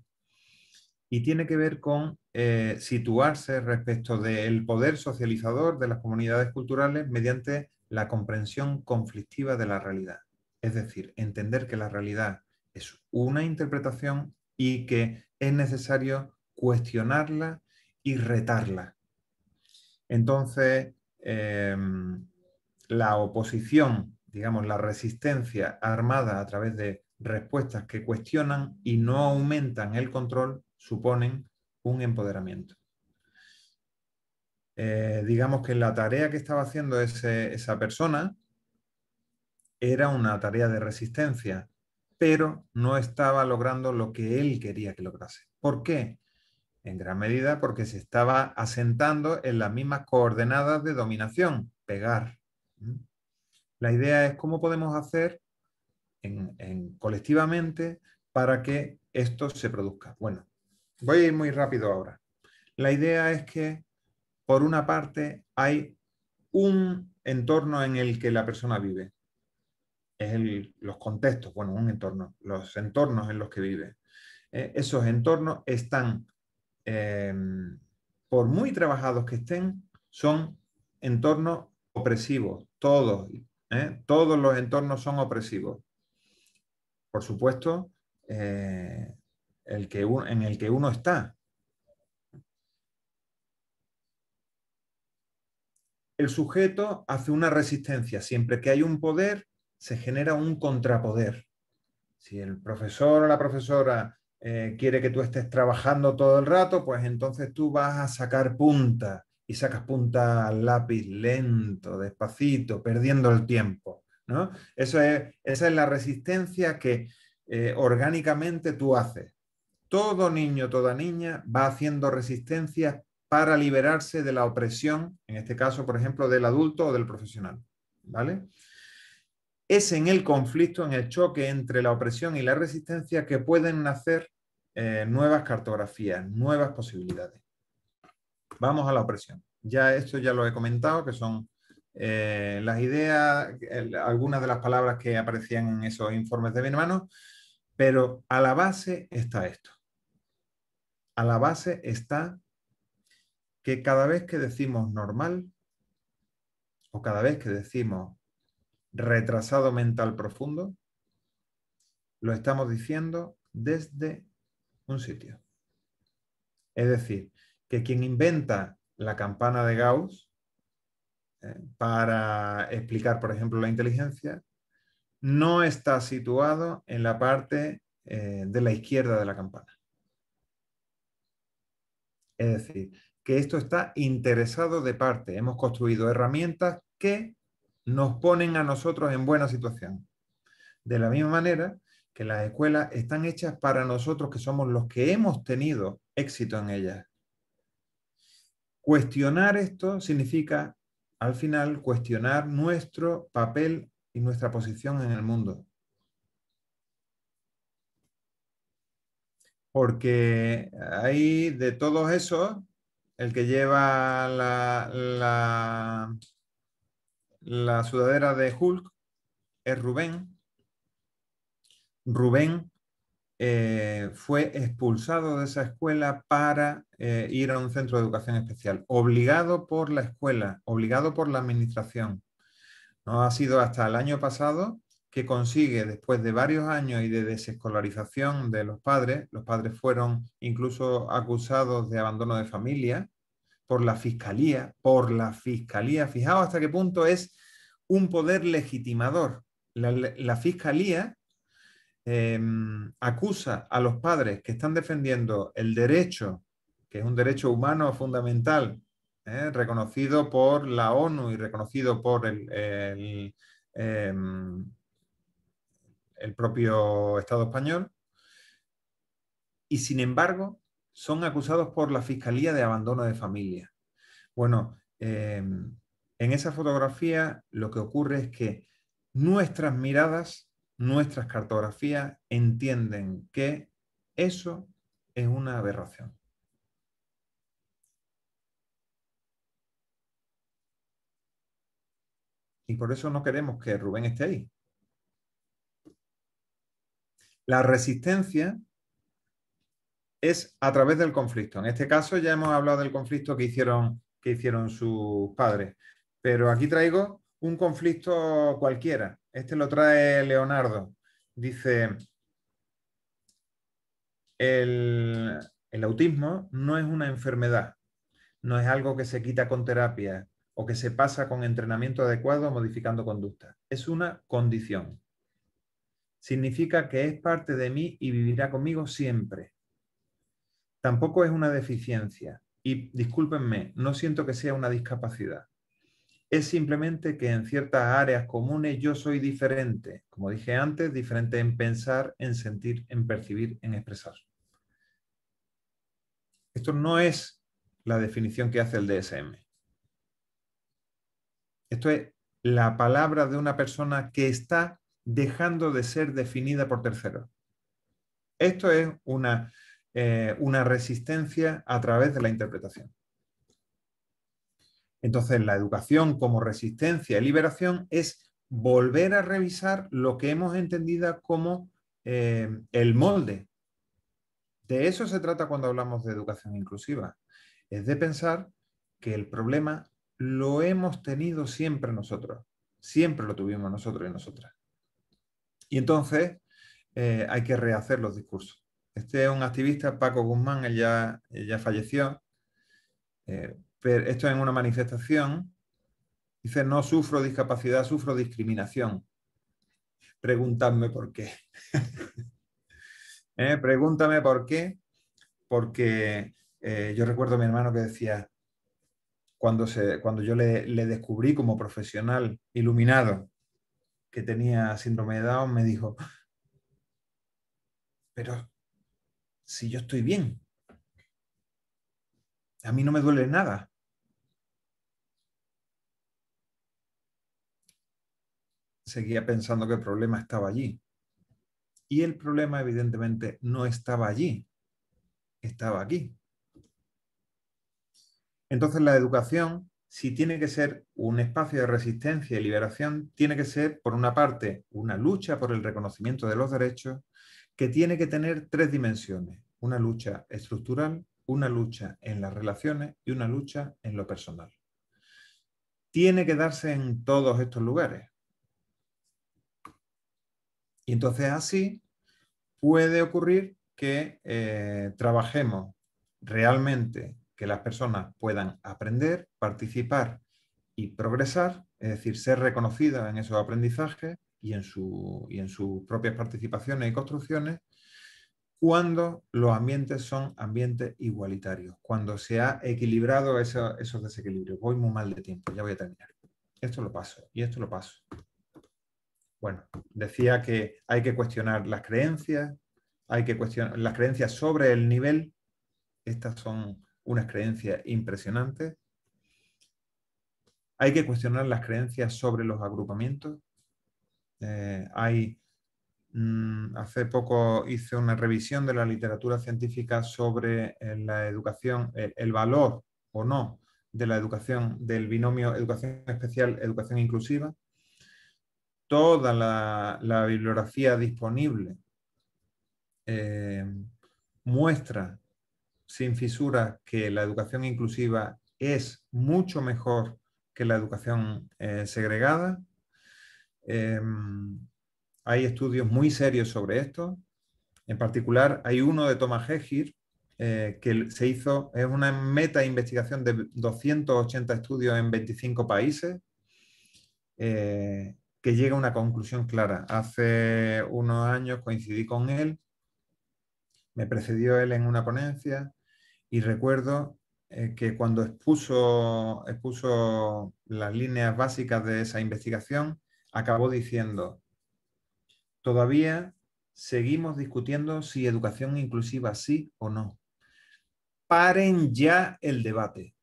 y tiene que ver con eh, situarse respecto del poder socializador de las comunidades culturales mediante la comprensión conflictiva de la realidad. Es decir, entender que la realidad es una interpretación y que es necesario cuestionarla y retarla. Entonces, em, la oposición, digamos, la resistencia armada a través de respuestas que cuestionan y no aumentan el control, suponen un empoderamiento. Eh, digamos que la tarea que estaba haciendo esa persona era una tarea de resistencia, pero no estaba logrando lo que él quería que lograse. ¿Por qué? En gran medida porque se estaba asentando en las mismas coordenadas de dominación, pegar. ¿Mm? La idea es cómo podemos hacer colectivamente para que esto se produzca. Bueno, Voy a ir muy rápido ahora. La idea es que, por una parte, hay un entorno en el que la persona vive. Es los contextos, bueno, un entorno, los entornos en los que vive. Eh, esos entornos están, em, por muy trabajados que estén, son entornos opresivos, todos, eh, todos los entornos son opresivos. Por supuesto, eh, el que en el que uno está. El sujeto hace una resistencia. Siempre que hay un poder, se genera un contrapoder. Si el profesor o la profesora eh, quiere que tú estés trabajando todo el rato, pues entonces tú vas a sacar punta y sacas punta al lápiz lento, despacito, perdiendo el tiempo. Eso es, esa es la resistencia que eh, orgánicamente tú haces todo niño, toda niña va haciendo resistencia para liberarse de la opresión, en este caso, por ejemplo, del adulto o del profesional. ¿Vale? Es en el conflicto, en el choque entre la opresión y la resistencia que pueden nacer eh, nuevas cartografías, nuevas posibilidades. Vamos a la opresión. Ya esto ya lo he comentado, que son eh, las ideas, algunas de las palabras que aparecían en esos informes de mi hermano, pero a la base está esto a la base está que cada vez que decimos normal o cada vez que decimos retrasado mental profundo, lo estamos diciendo desde un sitio. Es decir, que quien inventa la campana de Gauss eh, para explicar, por ejemplo, la inteligencia, no está situado en la parte eh, de la izquierda de la campana. Es decir, que esto está interesado de parte. Hemos construido herramientas que nos ponen a nosotros en buena situación. De la misma manera que las escuelas están hechas para nosotros que somos los que hemos tenido éxito en ellas. Cuestionar esto significa, al final, cuestionar nuestro papel y nuestra posición en el mundo. porque ahí de todos esos, el que lleva la, sudadera de Hulk es Rubén. Rubén eh, fue expulsado de esa escuela para eh, ir a un centro de educación especial, obligado por la escuela, obligado por la administración. No ha sido hasta el año pasado que consigue después de varios años y de desescolarización de los padres, los padres fueron incluso acusados de abandono de familia por la fiscalía, por la fiscalía, fijaos hasta qué punto es un poder legitimador. La, fiscalía em, acusa a los padres que están defendiendo el derecho, que es un derecho humano fundamental, ¿eh? reconocido por la ONU y reconocido por el, em, el propio Estado español, y sin embargo son acusados por la Fiscalía de abandono de familia. Bueno, eh, en esa fotografía lo que ocurre es que nuestras miradas, nuestras cartografías entienden que eso es una aberración. Y por eso no queremos que Rubén esté ahí. La resistencia es a través del conflicto. En este caso ya hemos hablado del conflicto que hicieron, que hicieron sus padres, pero aquí traigo un conflicto cualquiera. Este lo trae Leonardo. Dice, el, el autismo no es una enfermedad, no es algo que se quita con terapia o que se pasa con entrenamiento adecuado modificando conducta. Es una condición. Significa que es parte de mí y vivirá conmigo siempre. Tampoco es una deficiencia y, discúlpenme, no siento que sea una discapacidad. Es simplemente que en ciertas áreas comunes yo soy diferente, como dije antes, diferente en pensar, en sentir, en percibir, en expresar. Esto no es la definición que hace el DSM. Esto es la palabra de una persona que está dejando de ser definida por terceros. Esto es una, eh, una resistencia a través de la interpretación. Entonces, la educación como resistencia y liberación es volver a revisar lo que hemos entendido como eh, el molde. De eso se trata cuando hablamos de educación inclusiva. Es de pensar que el problema lo hemos tenido siempre nosotros. Siempre lo tuvimos nosotros y nosotras. Y entonces eh, hay que rehacer los discursos. Este es un activista, Paco Guzmán, él ya, falleció. Eh, pero esto en una manifestación. Dice, no sufro discapacidad, sufro discriminación. Pregúntame por qué. Eh, pregúntame por qué. Porque yo recuerdo a mi hermano que decía, cuando, se, cuando yo le, le descubrí como profesional iluminado, que tenía síndrome de Down me dijo, pero si yo estoy bien, a mí no me duele nada. Seguía pensando que el problema estaba allí. Y el problema evidentemente no estaba allí, estaba aquí. Entonces la educación si tiene que ser un espacio de resistencia y liberación, tiene que ser, por una parte, una lucha por el reconocimiento de los derechos, que tiene que tener tres dimensiones, una lucha estructural, una lucha en las relaciones y una lucha en lo personal. Tiene que darse en todos estos lugares. Y entonces así puede ocurrir que eh, trabajemos realmente que las personas puedan aprender, participar y progresar, es decir, ser reconocidas en esos aprendizajes y en, su, en sus propias participaciones y construcciones, cuando los ambientes son ambientes igualitarios, cuando se ha equilibrado esos desequilibrios. Voy muy mal de tiempo, ya voy a terminar. Esto lo paso y esto lo paso. Bueno, decía que hay que cuestionar las creencias, hay que cuestionar las creencias sobre el nivel. Estas son unas creencias impresionantes. Hay que cuestionar las creencias sobre los agrupamientos. Eh, hay, mm, hace poco hice una revisión de la literatura científica sobre eh, la educación, eh, el, valor o no de la educación, del binomio educación especial, educación inclusiva. Toda la, bibliografía disponible muestra sin fisura que la educación inclusiva es mucho mejor que la educación eh, segregada. Em, hay estudios muy serios sobre esto. En particular, hay uno de Thomas Hegir eh, que se hizo, es una meta investigación de 280 estudios en 25 países, eh, que llega a una conclusión clara. Hace unos años coincidí con él, me precedió él en una ponencia y recuerdo eh, que cuando expuso, expuso las líneas básicas de esa investigación, acabó diciendo, todavía seguimos discutiendo si educación inclusiva sí o no. Paren ya el debate.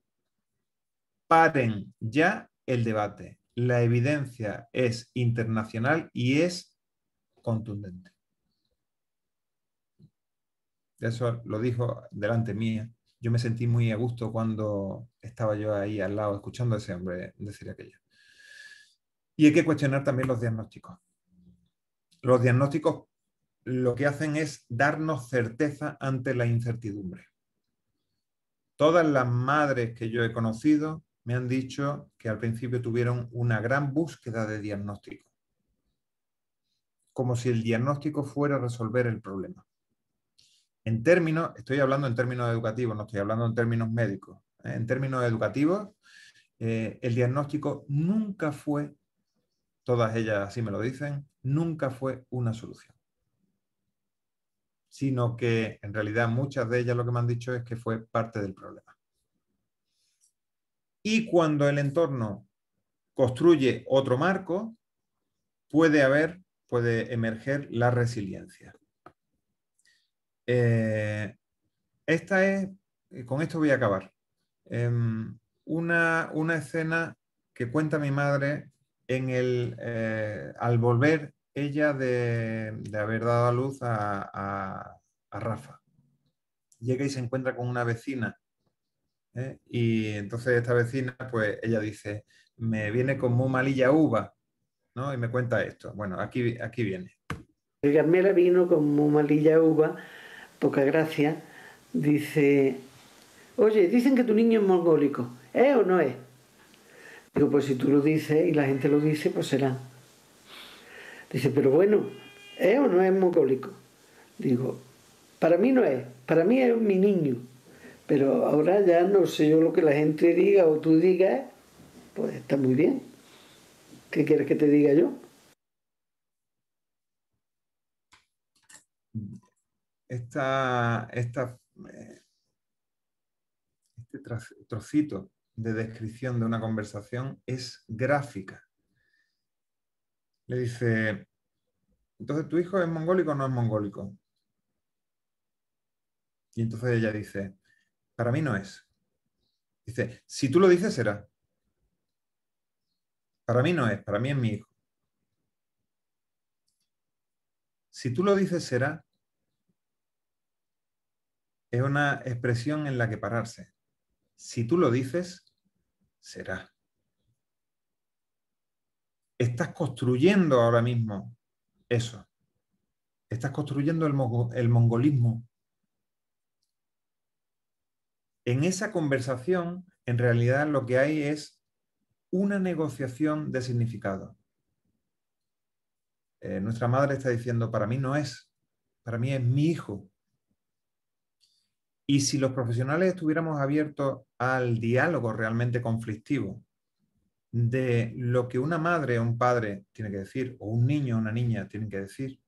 Paren ya el debate. La evidencia es internacional y es contundente eso lo dijo delante mía. Yo me sentí muy a gusto cuando estaba yo ahí al lado escuchando a ese hombre decir aquello. Y hay que cuestionar también los diagnósticos. Los diagnósticos lo que hacen es darnos certeza ante la incertidumbre. Todas las madres que yo he conocido me han dicho que al principio tuvieron una gran búsqueda de diagnóstico, como si el diagnóstico fuera resolver el problema en términos, estoy hablando en términos educativos, no estoy hablando en términos médicos, ¿eh? en términos educativos, eh, el diagnóstico nunca fue, todas ellas así me lo dicen, nunca fue una solución, sino que en realidad muchas de ellas lo que me han dicho es que fue parte del problema. Y cuando el entorno construye otro marco, puede haber, puede emerger la resiliencia. Eh, esta es, eh, con esto voy a acabar, em, una, escena que cuenta mi madre en el, eh, al volver ella de, haber dado a luz a, Rafa. Llega y se encuentra con una vecina. Y entonces esta vecina, pues ella dice, me viene con muy malilla uva, ¿no? Y me cuenta esto. Bueno, aquí, aquí viene. Carmela vino con malilla uva poca gracia, dice, oye, dicen que tu niño es mongólico, ¿es o no es? Digo, pues si tú lo dices y la gente lo dice, pues será. Dice, pero bueno, ¿es o no es mongólico? Digo, para mí no es, para mí es mi niño. Pero ahora ya no sé yo lo que la gente diga o tú digas, pues está muy bien. ¿Qué quieres que te diga yo? esta, eh, este trocito de descripción de una conversación es gráfica. Le dice, entonces tu hijo es mongólico o no es mongólico. Y entonces ella dice, para mí no es. Dice, si tú lo dices, será. Para mí no es, para mí es mi hijo. Si tú lo dices, será, es una expresión en la que pararse. Si tú lo dices, será. Estás construyendo ahora mismo eso. Estás construyendo el, mongolismo. En esa conversación, en realidad lo que hay es una negociación de significado. Eh, nuestra madre está diciendo, para mí no es, para mí es mi hijo, y si los profesionales estuviéramos abiertos al diálogo realmente conflictivo de lo que una madre o un padre tiene que decir, o un niño o una niña tienen que decir,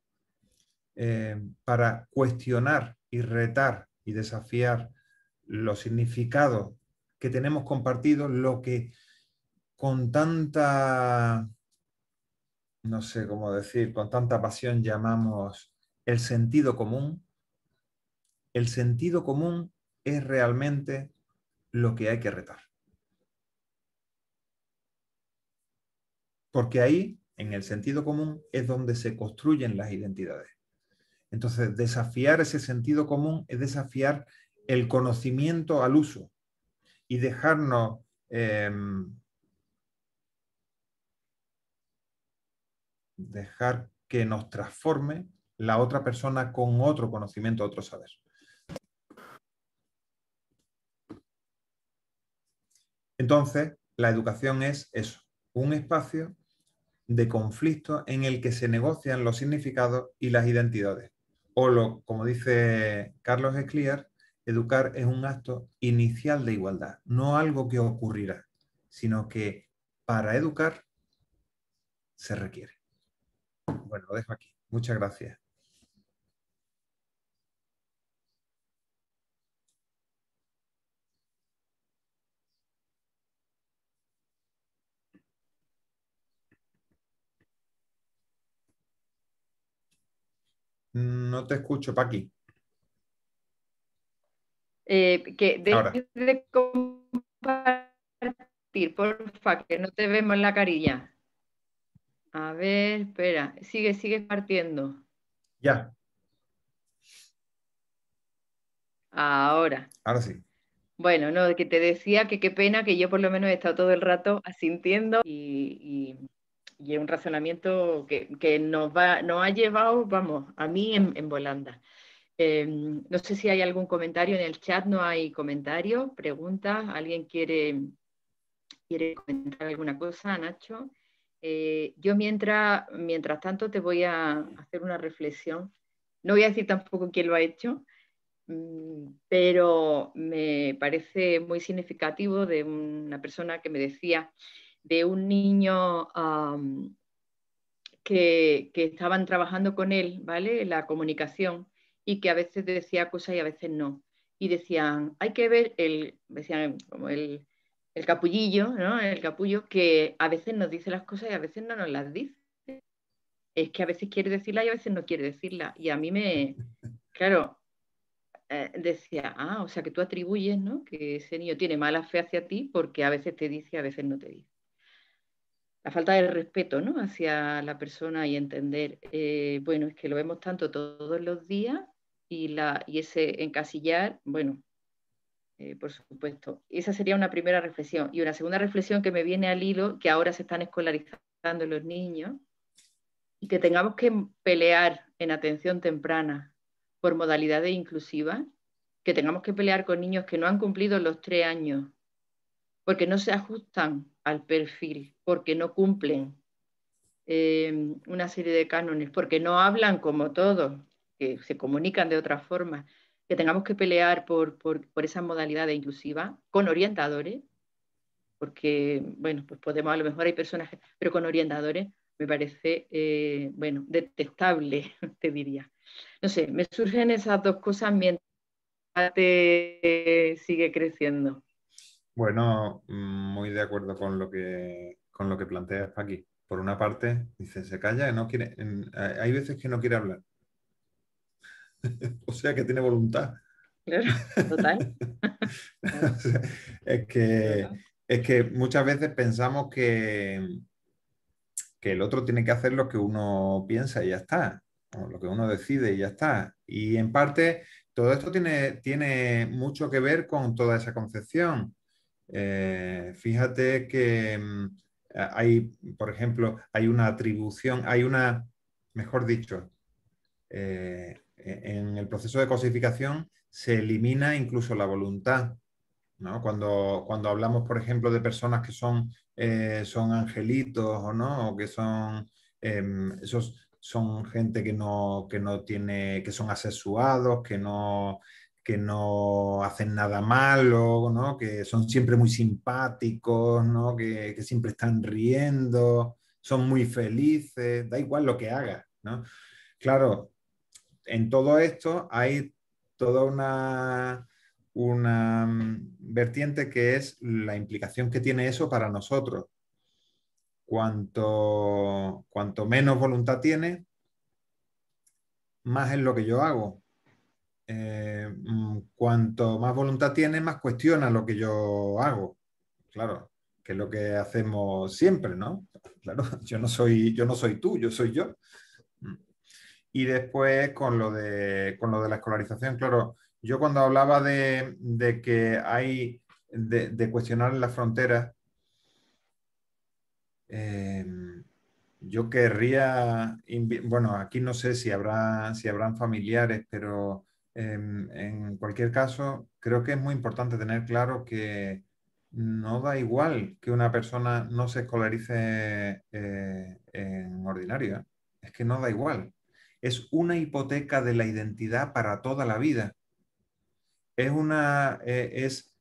eh, para cuestionar y retar y desafiar los significados que tenemos compartidos, lo que con tanta, no sé cómo decir, con tanta pasión llamamos el sentido común, el sentido común es realmente lo que hay que retar. Porque ahí, en el sentido común, es donde se construyen las identidades. Entonces, desafiar ese sentido común es desafiar el conocimiento al uso y dejarnos em, dejar que nos transforme la otra persona con otro conocimiento, otro saber. Entonces, la educación es eso, un espacio de conflicto en el que se negocian los significados y las identidades. O lo, como dice Carlos Escliar, educar es un acto inicial de igualdad, no algo que ocurrirá, sino que para educar se requiere. Bueno, lo dejo aquí. Muchas gracias. No te escucho, Paqui. Eh, que de compartir, porfa, que no te vemos la carilla. A ver, espera, sigue, sigue partiendo. Ya. Ahora. Ahora sí. Bueno, no, que te decía que qué pena que yo por lo menos he estado todo el rato asintiendo y, y y es un razonamiento que, nos, ha llevado, vamos, a mí en, en volanda. Em, no sé si hay algún comentario en el chat, no hay comentarios, preguntas, ¿alguien quiere, quiere comentar alguna cosa, Nacho? Eh, yo mientras, mientras tanto te voy a hacer una reflexión. No voy a decir tampoco quién lo ha hecho, mm, pero me parece muy significativo de una persona que me decía de un niño que, estaban trabajando con él, ¿vale? La comunicación y que a veces decía cosas y a veces no. Y decían, hay que ver, el, decían como el, capullillo, ¿no? El capullo que a veces nos dice las cosas y a veces no nos las dice. Es que a veces quiere decirla y a veces no quiere decirla. Y a mí me, claro, eh, decía, ah, o sea que tú atribuyes, ¿no? Que ese niño tiene mala fe hacia ti porque a veces te dice y a veces no te dice la falta de respeto ¿no? hacia la persona y entender, eh, bueno, es que lo vemos tanto todos los días y, la, y ese encasillar, bueno, eh, por supuesto. Esa sería una primera reflexión. Y una segunda reflexión que me viene al hilo, que ahora se están escolarizando los niños, y que tengamos que pelear en atención temprana por modalidades inclusivas, que tengamos que pelear con niños que no han cumplido los tres años, porque no se ajustan al perfil, porque no cumplen em, una serie de cánones, porque no hablan como todos, que se comunican de otra forma, que tengamos que pelear por, por, por esa modalidad inclusiva con orientadores, porque, bueno, pues podemos, a lo mejor hay personajes, pero con orientadores me parece, eh, bueno, detestable, te diría. No sé, me surgen esas dos cosas mientras te sigue creciendo. Bueno, mm, muy de acuerdo con lo que, con lo que planteas, Paqui. Por una parte, dicen se calla, no quiere, hay veces que no quiere hablar. o sea que tiene voluntad. Claro, total. es, que, es que muchas veces pensamos que, que el otro tiene que hacer lo que uno piensa y ya está, o lo que uno decide y ya está. Y en parte todo esto tiene, tiene mucho que ver con toda esa concepción. Eh, fíjate que mm, hay, por ejemplo, hay una atribución, hay una, mejor dicho, eh, e, en el proceso de cosificación se elimina incluso la voluntad. Cuando, cuando hablamos, por ejemplo, de personas que son, eh, son angelitos o no, que son em, esos son gente que no, que no tiene, que son asesuados, que no, que no hacen nada malo, que son siempre muy simpáticos, que, siempre están riendo, son muy felices, da igual lo que haga, Claro, en todo esto hay toda una, una mm, vertiente que es la implicación que tiene eso para nosotros. Cuanto, cuanto menos voluntad tiene, más es lo que yo hago, eh, mm, cuanto más voluntad tiene, más cuestiona lo que yo hago. Claro, que es lo que hacemos siempre, ¿no? Claro, yo no soy, yo no soy tú, yo soy yo. Mm. Y después con lo de, con lo de la escolarización, claro, yo cuando hablaba de, que hay, de, cuestionar las fronteras, eh, yo querría, bueno, aquí no sé si, habrá, si habrán familiares, pero Em, en cualquier caso, creo que es muy importante tener claro que no da igual que una persona no se escolarice eh, en ordinario. ¿eh? Es que no da igual. Es una hipoteca de la identidad para toda la vida. Es una eh, es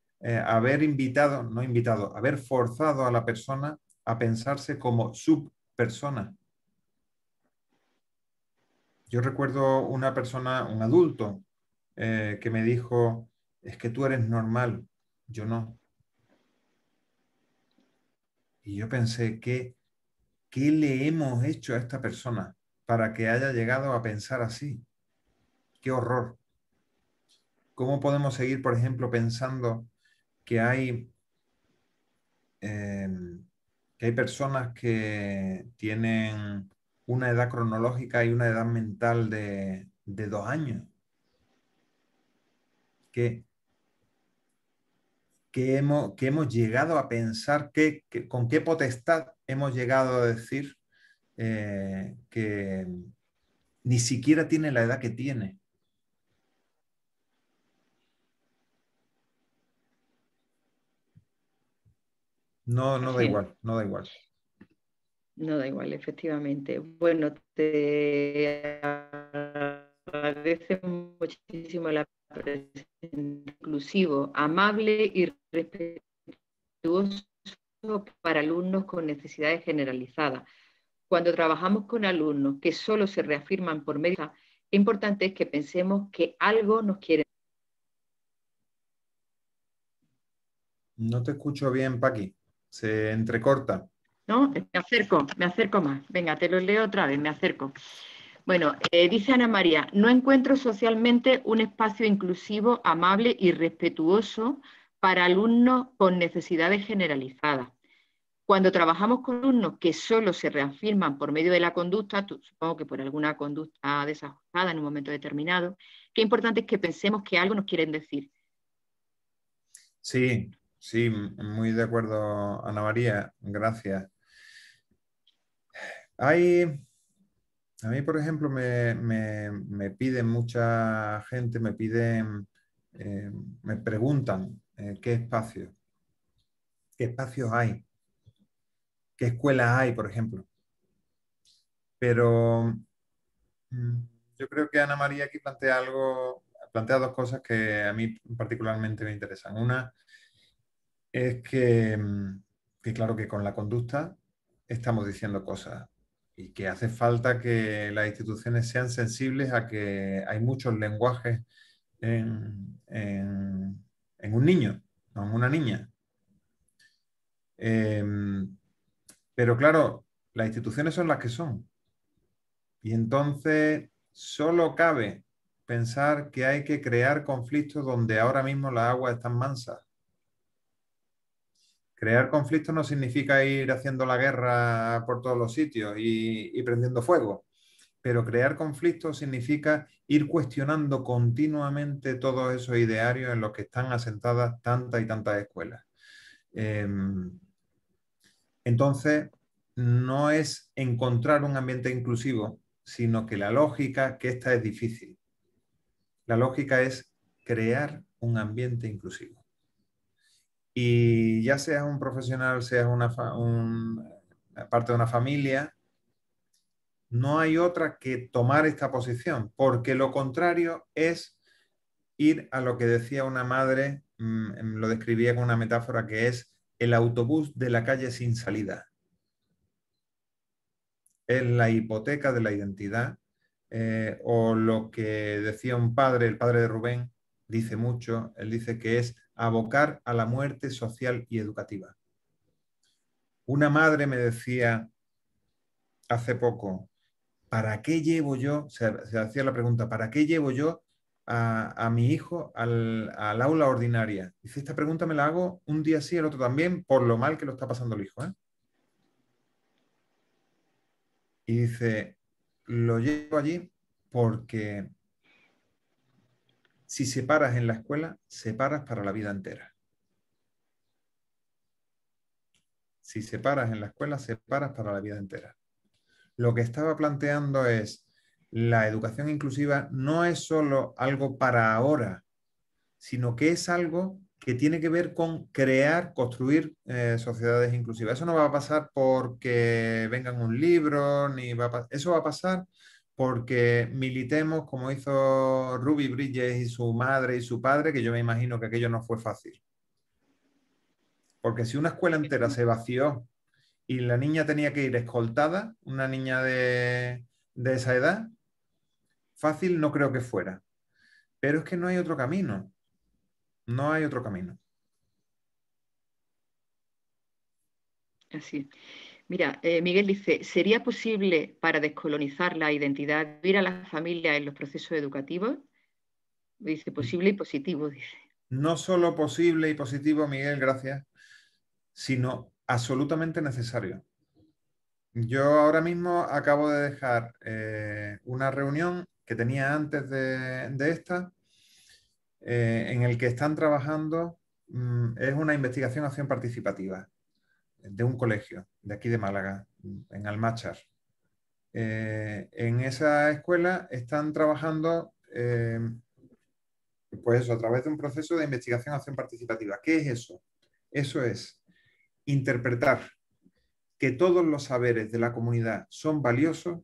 haber invitado, no invitado, haber forzado a la persona a pensarse como subpersona. Yo recuerdo una persona, un adulto, eh, que me dijo, es que tú eres normal, yo no. Y yo pensé, ¿qué, ¿qué le hemos hecho a esta persona para que haya llegado a pensar así? ¡Qué horror! ¿Cómo podemos seguir, por ejemplo, pensando que hay, em, que hay personas que tienen una edad cronológica y una edad mental de, de dos años? que, que, hemos, llegado a pensar que, con qué potestad hemos llegado a decir eh, que ni siquiera tiene la edad que tiene. No, no da igual, no da igual. No da igual, efectivamente. Bueno, te agradece muchísimo la inclusivo, amable y respetuoso para alumnos con necesidades generalizadas. Cuando trabajamos con alumnos que solo se reafirman por medio, importante es que pensemos que algo nos quiere. No te escucho bien, Paqui. Se entrecorta. No, me acerco, me acerco más. Venga, te lo leo otra vez, me acerco. Bueno, eh, dice Ana María, no encuentro socialmente un espacio inclusivo, amable y respetuoso para alumnos con necesidades generalizadas. Cuando trabajamos con alumnos que solo se reafirman por medio de la conducta, supongo que por alguna conducta desajustada en un momento determinado, qué importante es que pensemos que algo nos quieren decir. Sí, sí, muy de acuerdo, Ana María, gracias. Hay, a mí, por ejemplo, me, piden mucha gente, me piden, mm, eh, me preguntan eh, qué espacio qué espacios hay, qué escuela hay, por ejemplo. Pero mm, yo creo que Ana María aquí plantea algo, plantea dos cosas que a mí particularmente me interesan. Una es que, mm, que claro que con la conducta estamos diciendo cosas y que hace falta que las instituciones sean sensibles a que hay muchos lenguajes en, un niño, no en una niña. Em, pero claro, las instituciones son las que son. Y entonces solo cabe pensar que hay que crear conflictos donde ahora mismo las aguas están mansas crear conflictos no significa ir haciendo la guerra por todos los sitios y, prendiendo fuego, pero crear conflictos significa ir cuestionando continuamente todos esos idearios en los que están asentadas tantas y tantas escuelas. Em, entonces, no es encontrar un ambiente inclusivo, sino que la lógica, que esta es difícil, la lógica es crear un ambiente inclusivo. Y ya seas un profesional, seas una, eh, parte de una familia, no hay otra que tomar esta posición, porque lo contrario es ir a lo que decía una madre, mm, em, lo describía con una metáfora que es el autobús de la calle sin salida. Es la hipoteca de la identidad, eh, o lo que decía un padre, el padre de Rubén, dice mucho, él dice que es abocar a la muerte social y educativa. Una madre me decía hace poco, ¿para qué llevo yo? Se, hacía la pregunta, ¿para qué llevo yo a, mi hijo al, aula ordinaria? Dice, esta pregunta me la hago un día sí, el otro también, por lo mal que lo está pasando el hijo. ¿eh? Y dice, lo llevo allí porque si separas en la escuela, separas para la vida entera. Si separas en la escuela, separas para la vida entera. Lo que estaba planteando es, la educación inclusiva no es solo algo para ahora, sino que es algo que tiene que ver con crear, construir eh, sociedades inclusivas. Eso no va a pasar porque vengan un libro, ni eso va a pasar porque militemos como hizo Ruby Bridges y su madre y su padre, que yo me imagino que aquello no fue fácil. Porque si una escuela entera se vació y la niña tenía que ir escoltada, una niña de, de esa edad, fácil no creo que fuera. Pero es que no hay otro camino. No hay otro camino. Así. Mira, eh, Miguel dice, ¿sería posible para descolonizar la identidad vivir a las familias en los procesos educativos? Dice, mm. posible y positivo, dice. No solo posible y positivo, Miguel, gracias, sino absolutamente necesario. Yo ahora mismo acabo de dejar eh, una reunión que tenía antes de, esta, eh, en el que están trabajando, mm, es una investigación acción participativa de un colegio de aquí de Málaga, en Almáchar. Eh, en esa escuela están trabajando, eh, pues a través de un proceso de investigación-acción participativa. ¿Qué es eso? Eso es interpretar que todos los saberes de la comunidad son valiosos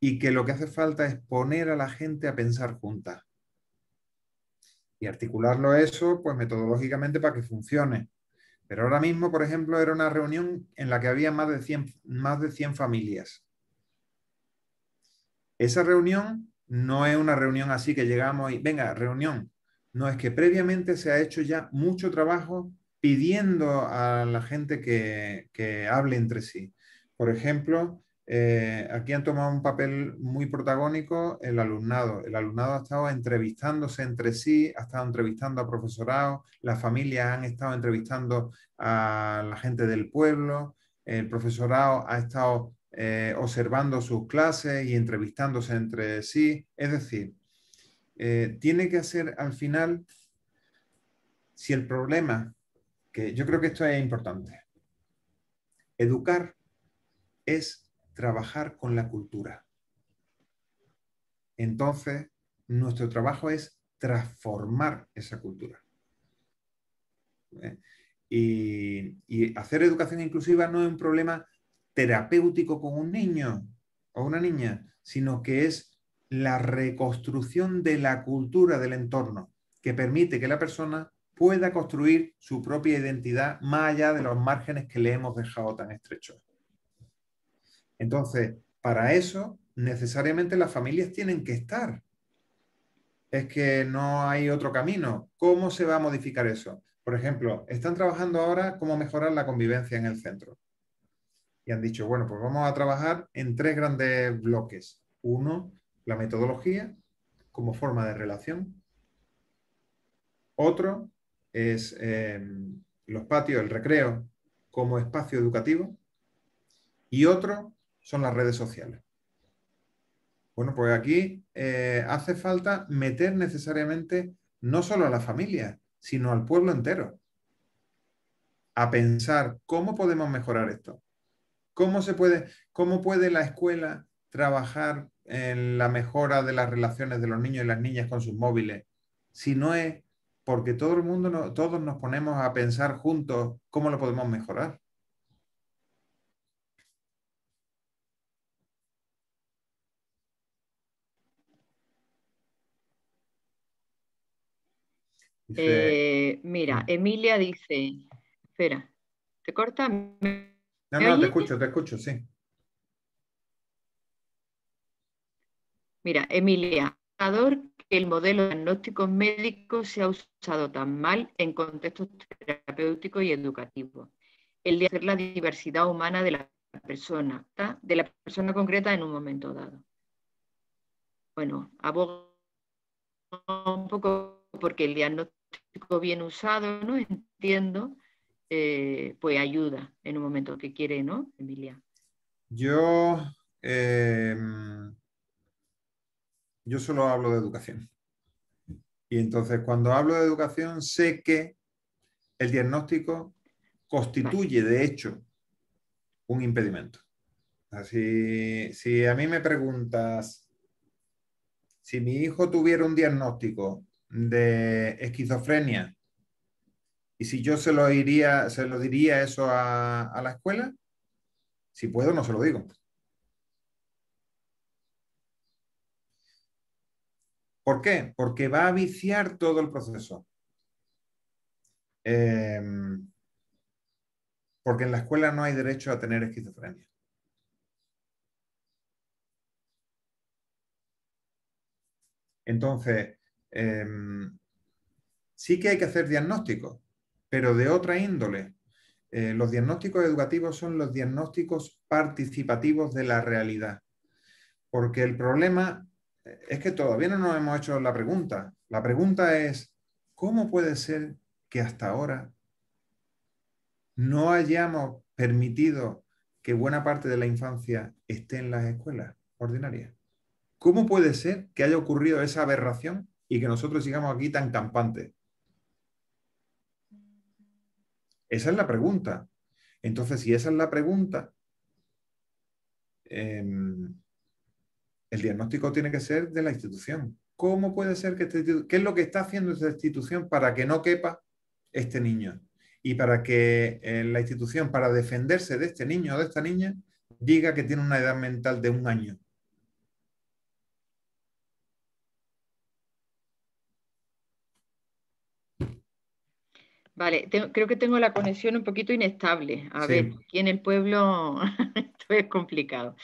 y que lo que hace falta es poner a la gente a pensar juntas. Y articularlo eso, pues metodológicamente para que funcione. Pero ahora mismo, por ejemplo, era una reunión en la que había más de 100, más de 100 familias. Esa reunión no es una reunión así que llegamos y, venga, reunión. No, es que previamente se ha hecho ya mucho trabajo pidiendo a la gente que, que hable entre sí. Por ejemplo, eh, aquí han tomado un papel muy protagónico el alumnado. El alumnado ha estado entrevistándose entre sí, ha estado entrevistando a profesorados, las familias han estado entrevistando a la gente del pueblo, el profesorado ha estado eh, observando sus clases y entrevistándose entre sí. Es decir, eh, tiene que hacer al final, si el problema, que yo creo que esto es importante, educar es trabajar con la cultura. Entonces, nuestro trabajo es transformar esa cultura. ¿Eh? y, hacer educación inclusiva no es un problema terapéutico con un niño o una niña, sino que es la reconstrucción de la cultura del entorno que permite que la persona pueda construir su propia identidad más allá de los márgenes que le hemos dejado tan estrechos. Entonces, para eso necesariamente las familias tienen que estar. Es que no hay otro camino. ¿Cómo se va a modificar eso? Por ejemplo, están trabajando ahora cómo mejorar la convivencia en el centro. Y han dicho, bueno, pues vamos a trabajar en tres grandes bloques. Uno, la metodología como forma de relación. Otro es em, los patios, el recreo como espacio educativo. Y otro, son las redes sociales. Bueno, pues aquí eh, hace falta meter necesariamente no solo a la familia, sino al pueblo entero, a pensar cómo podemos mejorar esto, cómo, se puede, cómo puede la escuela trabajar en la mejora de las relaciones de los niños y las niñas con sus móviles, si no es porque todo el mundo, todos nos ponemos a pensar juntos cómo lo podemos mejorar. Eh, mira, Emilia dice, espera, ¿te corta? No, no, te escucho, te escucho, sí. Mira, Emilia, que el modelo diagnóstico médico se ha usado tan mal en contextos terapéuticos y educativos. El de hacer la diversidad humana de la persona, de la persona concreta en un momento dado. Bueno, abogo un poco porque el diagnóstico bien usado, ¿no? Entiendo, eh, pues ayuda en un momento que quiere, ¿no, Emilia? Yo, em, yo solo hablo de educación. Y entonces cuando hablo de educación sé que el diagnóstico constituye de hecho un impedimento. Así, si a mí me preguntas, si mi hijo tuviera un diagnóstico de esquizofrenia. Y si yo se lo, iría, se lo diría eso a, la escuela, si puedo, no se lo digo. ¿Por qué? Porque va a viciar todo el proceso. Em, porque en la escuela no hay derecho a tener esquizofrenia. Entonces, Em, sí que hay que hacer diagnósticos, pero de otra índole. Eh, los diagnósticos educativos son los diagnósticos participativos de la realidad, porque el problema eh, es que todavía no nos hemos hecho la pregunta. La pregunta es, ¿cómo puede ser que hasta ahora no hayamos permitido que buena parte de la infancia esté en las escuelas ordinarias? ¿Cómo puede ser que haya ocurrido esa aberración y que nosotros sigamos aquí tan campantes? Esa es la pregunta. Entonces, si esa es la pregunta, em, el diagnóstico tiene que ser de la institución. ¿Cómo puede ser que este, qué es lo que está haciendo esta institución para que no quepa este niño? Y para que eh, la institución, para defenderse de este niño o de esta niña, diga que tiene una edad mental de un año. Vale, creo que tengo la conexión un poquito inestable. A ver, aquí en el pueblo esto es complicado.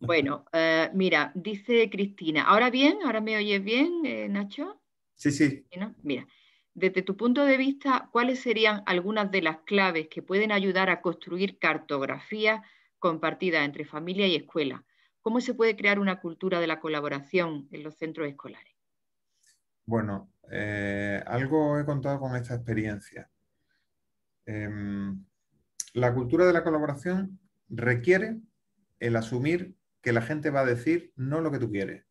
Bueno, eh, mira, dice Cristina, ¿ahora bien? ¿Ahora me oyes bien, eh, Nacho? Sí, sí. Mira, desde tu punto de vista, ¿cuáles serían algunas de las claves que pueden ayudar a construir cartografía compartida entre familia y escuela? ¿Cómo se puede crear una cultura de la colaboración en los centros escolares? Bueno, eh, algo he contado con esta experiencia. Em, la cultura de la colaboración requiere el asumir que la gente va a decir no lo que tú quieres,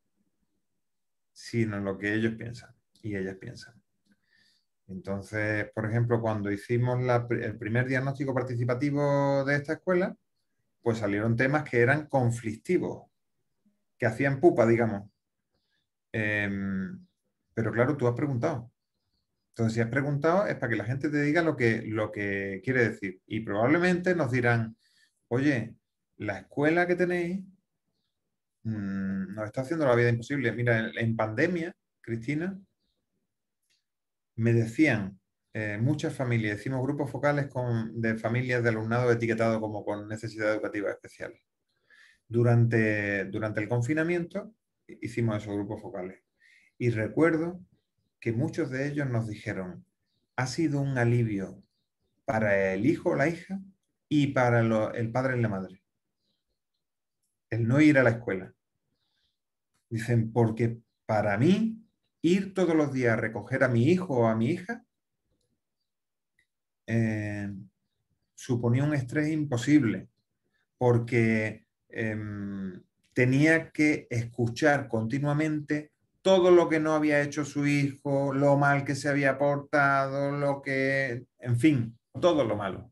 sino lo que ellos piensan y ellas piensan. Entonces, por ejemplo, cuando hicimos el primer diagnóstico participativo de esta escuela, pues salieron temas que eran conflictivos, que hacían pupa, digamos. Em, pero claro, tú has preguntado. Entonces, si has preguntado, es para que la gente te diga lo que, lo que quiere decir. Y probablemente nos dirán, oye, la escuela que tenéis mm, nos está haciendo la vida imposible. Mira, en, pandemia, Cristina, me decían eh, muchas familias, hicimos grupos focales de familias de alumnado etiquetado como con necesidad educativa especial. Durante, durante el confinamiento hicimos esos grupos focales. Y recuerdo que muchos de ellos nos dijeron, ha sido un alivio para el hijo o la hija y para el padre y la madre. El no ir a la escuela. Dicen, porque para mí ir todos los días a recoger a mi hijo o a mi hija eh, suponía un estrés imposible, porque em, tenía que escuchar continuamente todo lo que no había hecho su hijo, lo mal que se había portado, lo que, en fin, todo lo malo,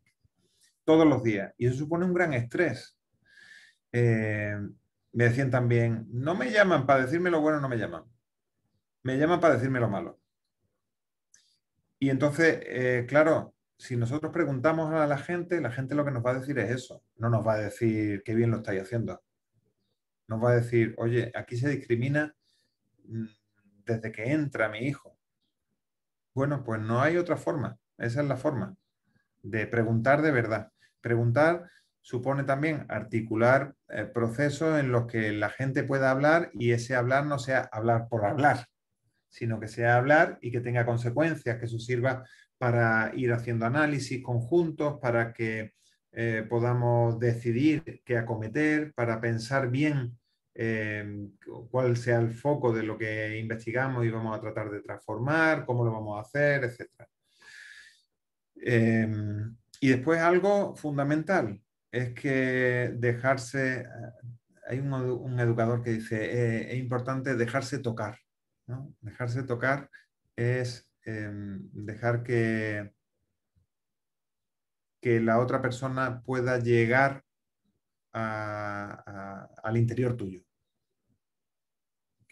todos los días. Y eso supone un gran estrés. Eh, me decían también, no me llaman para decirme lo bueno, no me llaman. Me llaman para decirme lo malo. Y entonces, eh, claro, si nosotros preguntamos a la gente, la gente lo que nos va a decir es eso. No nos va a decir qué bien lo estáis haciendo. Nos va a decir, oye, aquí se discrimina desde que entra mi hijo. Bueno, pues no hay otra forma. Esa es la forma de preguntar de verdad. Preguntar supone también articular eh, procesos en los que la gente pueda hablar y ese hablar no sea hablar por hablar, sino que sea hablar y que tenga consecuencias, que eso sirva para ir haciendo análisis conjuntos, para que eh, podamos decidir qué acometer, para pensar bien Em, cuál sea el foco de lo que investigamos y vamos a tratar de transformar, cómo lo vamos a hacer, etc. Em, y después algo fundamental es que dejarse, hay un, educador que dice, eh, es importante dejarse tocar. Dejarse tocar es em, dejar que, que la otra persona pueda llegar al interior tuyo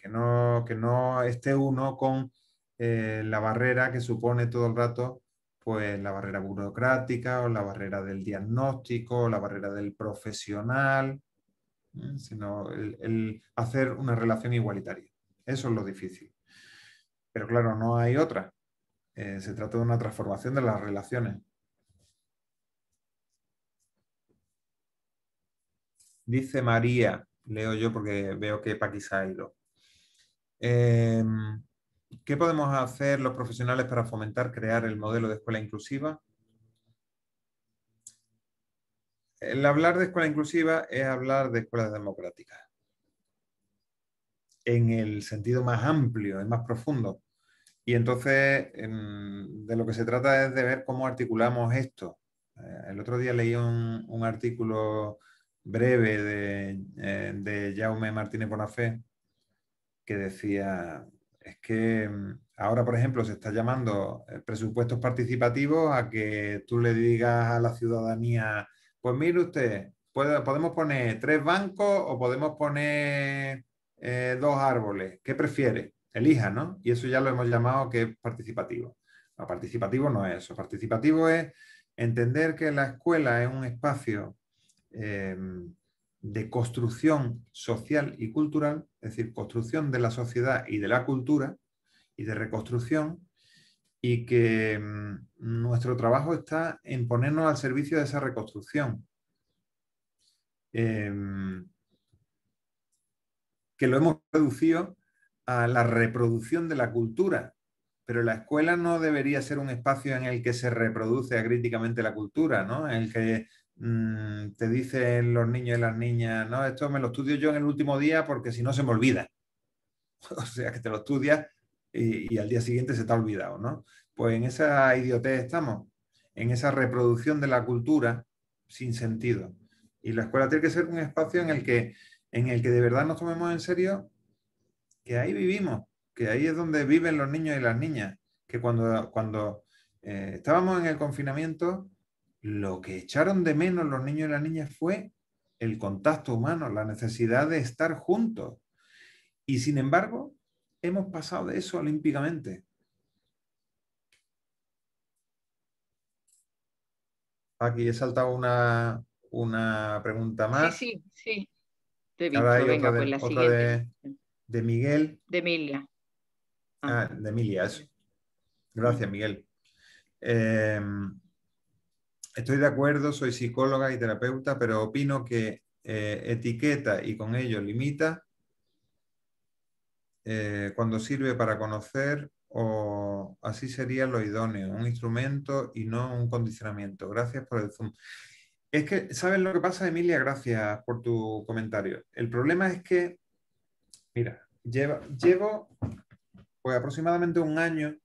que no, que no esté uno con eh, la barrera que supone todo el rato, pues la barrera burocrática o la barrera del diagnóstico, la barrera del profesional, ¿eh? sino el, hacer una relación igualitaria. Eso es lo difícil. Pero claro, no hay otra. Eh, se trata de una transformación de las relaciones. Dice María, leo yo porque veo que Paquisa ha ido. Em, ¿Qué podemos hacer los profesionales para fomentar, crear el modelo de escuela inclusiva? El hablar de escuela inclusiva es hablar de escuelas democráticas. En el sentido más amplio, es más profundo. Y entonces, em, de lo que se trata es de ver cómo articulamos esto. Eh, el otro día leí un, artículo breve de, eh, de Jaume Martínez Bonafé, que decía, es que mm, ahora, por ejemplo, se está llamando eh, presupuestos participativos a que tú le digas a la ciudadanía, pues mire usted, podemos poner tres bancos o podemos poner eh, dos árboles, ¿qué prefiere? Elija, ¿no? Y eso ya lo hemos llamado que es participativo. participativo no es eso, participativo es entender que la escuela es un espacio em, de construcción social y cultural, es decir, construcción de la sociedad y de la cultura y de reconstrucción, y que mm, nuestro trabajo está en ponernos al servicio de esa reconstrucción. Em, que lo hemos reducido a la reproducción de la cultura, pero la escuela no debería ser un espacio en el que se reproduce críticamente la cultura, ¿no? en el que Mm, te dicen los niños y las niñas, no, esto me lo estudio yo en el último día porque si no se me olvida. o sea, que te lo estudias y, al día siguiente se te ha olvidado, ¿no? Pues en esa idiotez estamos, en esa reproducción de la cultura sin sentido. Y la escuela tiene que ser un espacio en el que, en el que de verdad nos tomemos en serio que ahí vivimos, que ahí es donde viven los niños y las niñas, que cuando, cuando eh, estábamos en el confinamiento, lo que echaron de menos los niños y las niñas fue el contacto humano, la necesidad de estar juntos. Y sin embargo, hemos pasado de eso olímpicamente. Aquí he saltado una, pregunta más. Sí, sí, de, Miguel. De Emilia. Ah, ah. de Emilia, eso. Gracias, Miguel. Eh, Estoy de acuerdo, soy psicóloga y terapeuta, pero opino que eh, etiqueta y con ello limita eh, cuando sirve para conocer o así sería lo idóneo, un instrumento y no un condicionamiento. Gracias por el zoom. Es que, ¿saben lo que pasa, Emilia? Gracias por tu comentario. El problema es que, mira, llevo pues, aproximadamente un año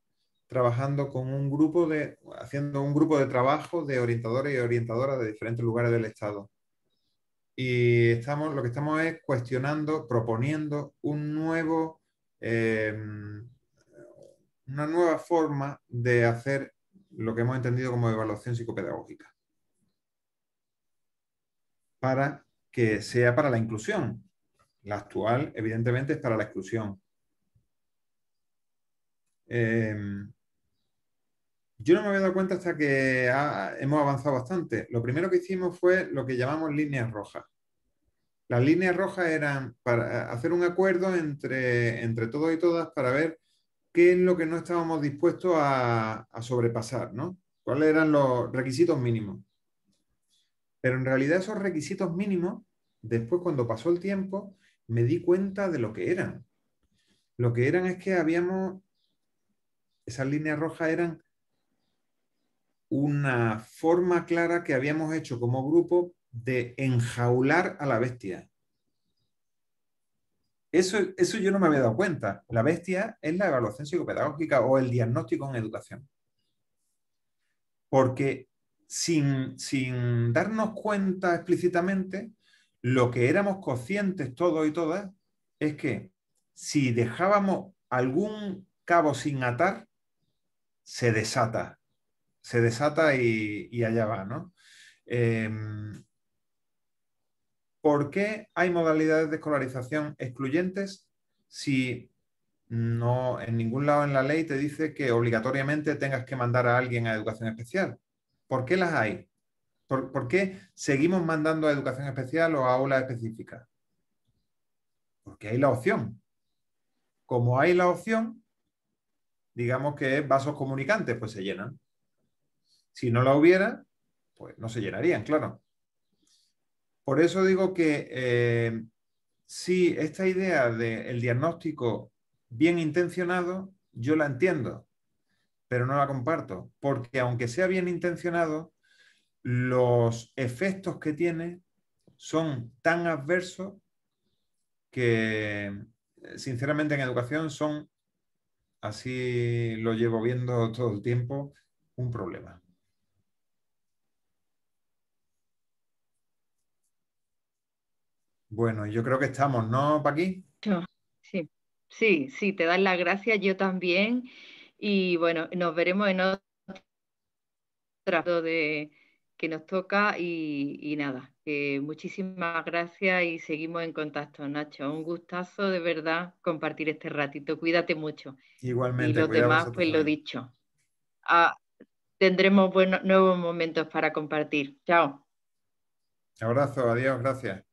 trabajando con un grupo de, haciendo un grupo de trabajo de orientadores y orientadoras de diferentes lugares del Estado. Y estamos, lo que estamos es cuestionando, proponiendo un nuevo, eh, una nueva forma de hacer lo que hemos entendido como evaluación psicopedagógica. Para que sea para la inclusión. La actual, evidentemente, es para la exclusión. Eh, yo no me había dado cuenta hasta que ah, hemos avanzado bastante. Lo primero que hicimos fue lo que llamamos líneas rojas. Las líneas rojas eran para eh, hacer un acuerdo entre, entre todos y todas para ver qué es lo que no estábamos dispuestos a sobrepasar, ¿no? ¿Cuáles eran los requisitos mínimos? Pero en realidad esos requisitos mínimos, después cuando pasó el tiempo, me di cuenta de lo que eran. Lo que eran es que habíamos, esas líneas rojas eran una forma clara que habíamos hecho como grupo de enjaular a la bestia. Eso, yo no me había dado cuenta. La bestia es la evaluación psicopedagógica o el diagnóstico en educación. Porque sin, sin darnos cuenta explícitamente, lo que éramos conscientes todos y todas es que si dejábamos algún cabo sin atar, se desata se desata y, allá va, ¿no? Em, ¿Por qué hay modalidades de escolarización excluyentes si no en ningún lado en la ley te dice que obligatoriamente tengas que mandar a alguien a educación especial? ¿Por qué las hay? ¿Por, qué seguimos mandando a educación especial o a aulas específicas? Porque hay la opción. Como hay la opción, digamos que vasos comunicantes pues se llenan. Si no la hubiera, pues no se llenarían, claro. Por eso digo que eh, sí, esta idea del diagnóstico bien intencionado, yo la entiendo, pero no la comparto, porque aunque sea bien intencionado, los efectos que tiene son tan adversos que, sinceramente, en educación son, así lo llevo viendo todo el tiempo, un problema. Bueno, yo creo que estamos, ¿no, Paqui? sí, sí, sí, te dan las gracias, yo también. Y bueno, nos veremos en otro de que nos toca y, nada, muchísimas gracias y seguimos en contacto, Nacho. Un gustazo de verdad compartir este ratito. Cuídate mucho. Igualmente. Y los demás, pues lo dicho. Ah, tendremos buenos, nuevos momentos para compartir. Chao. Abrazo, adiós, gracias.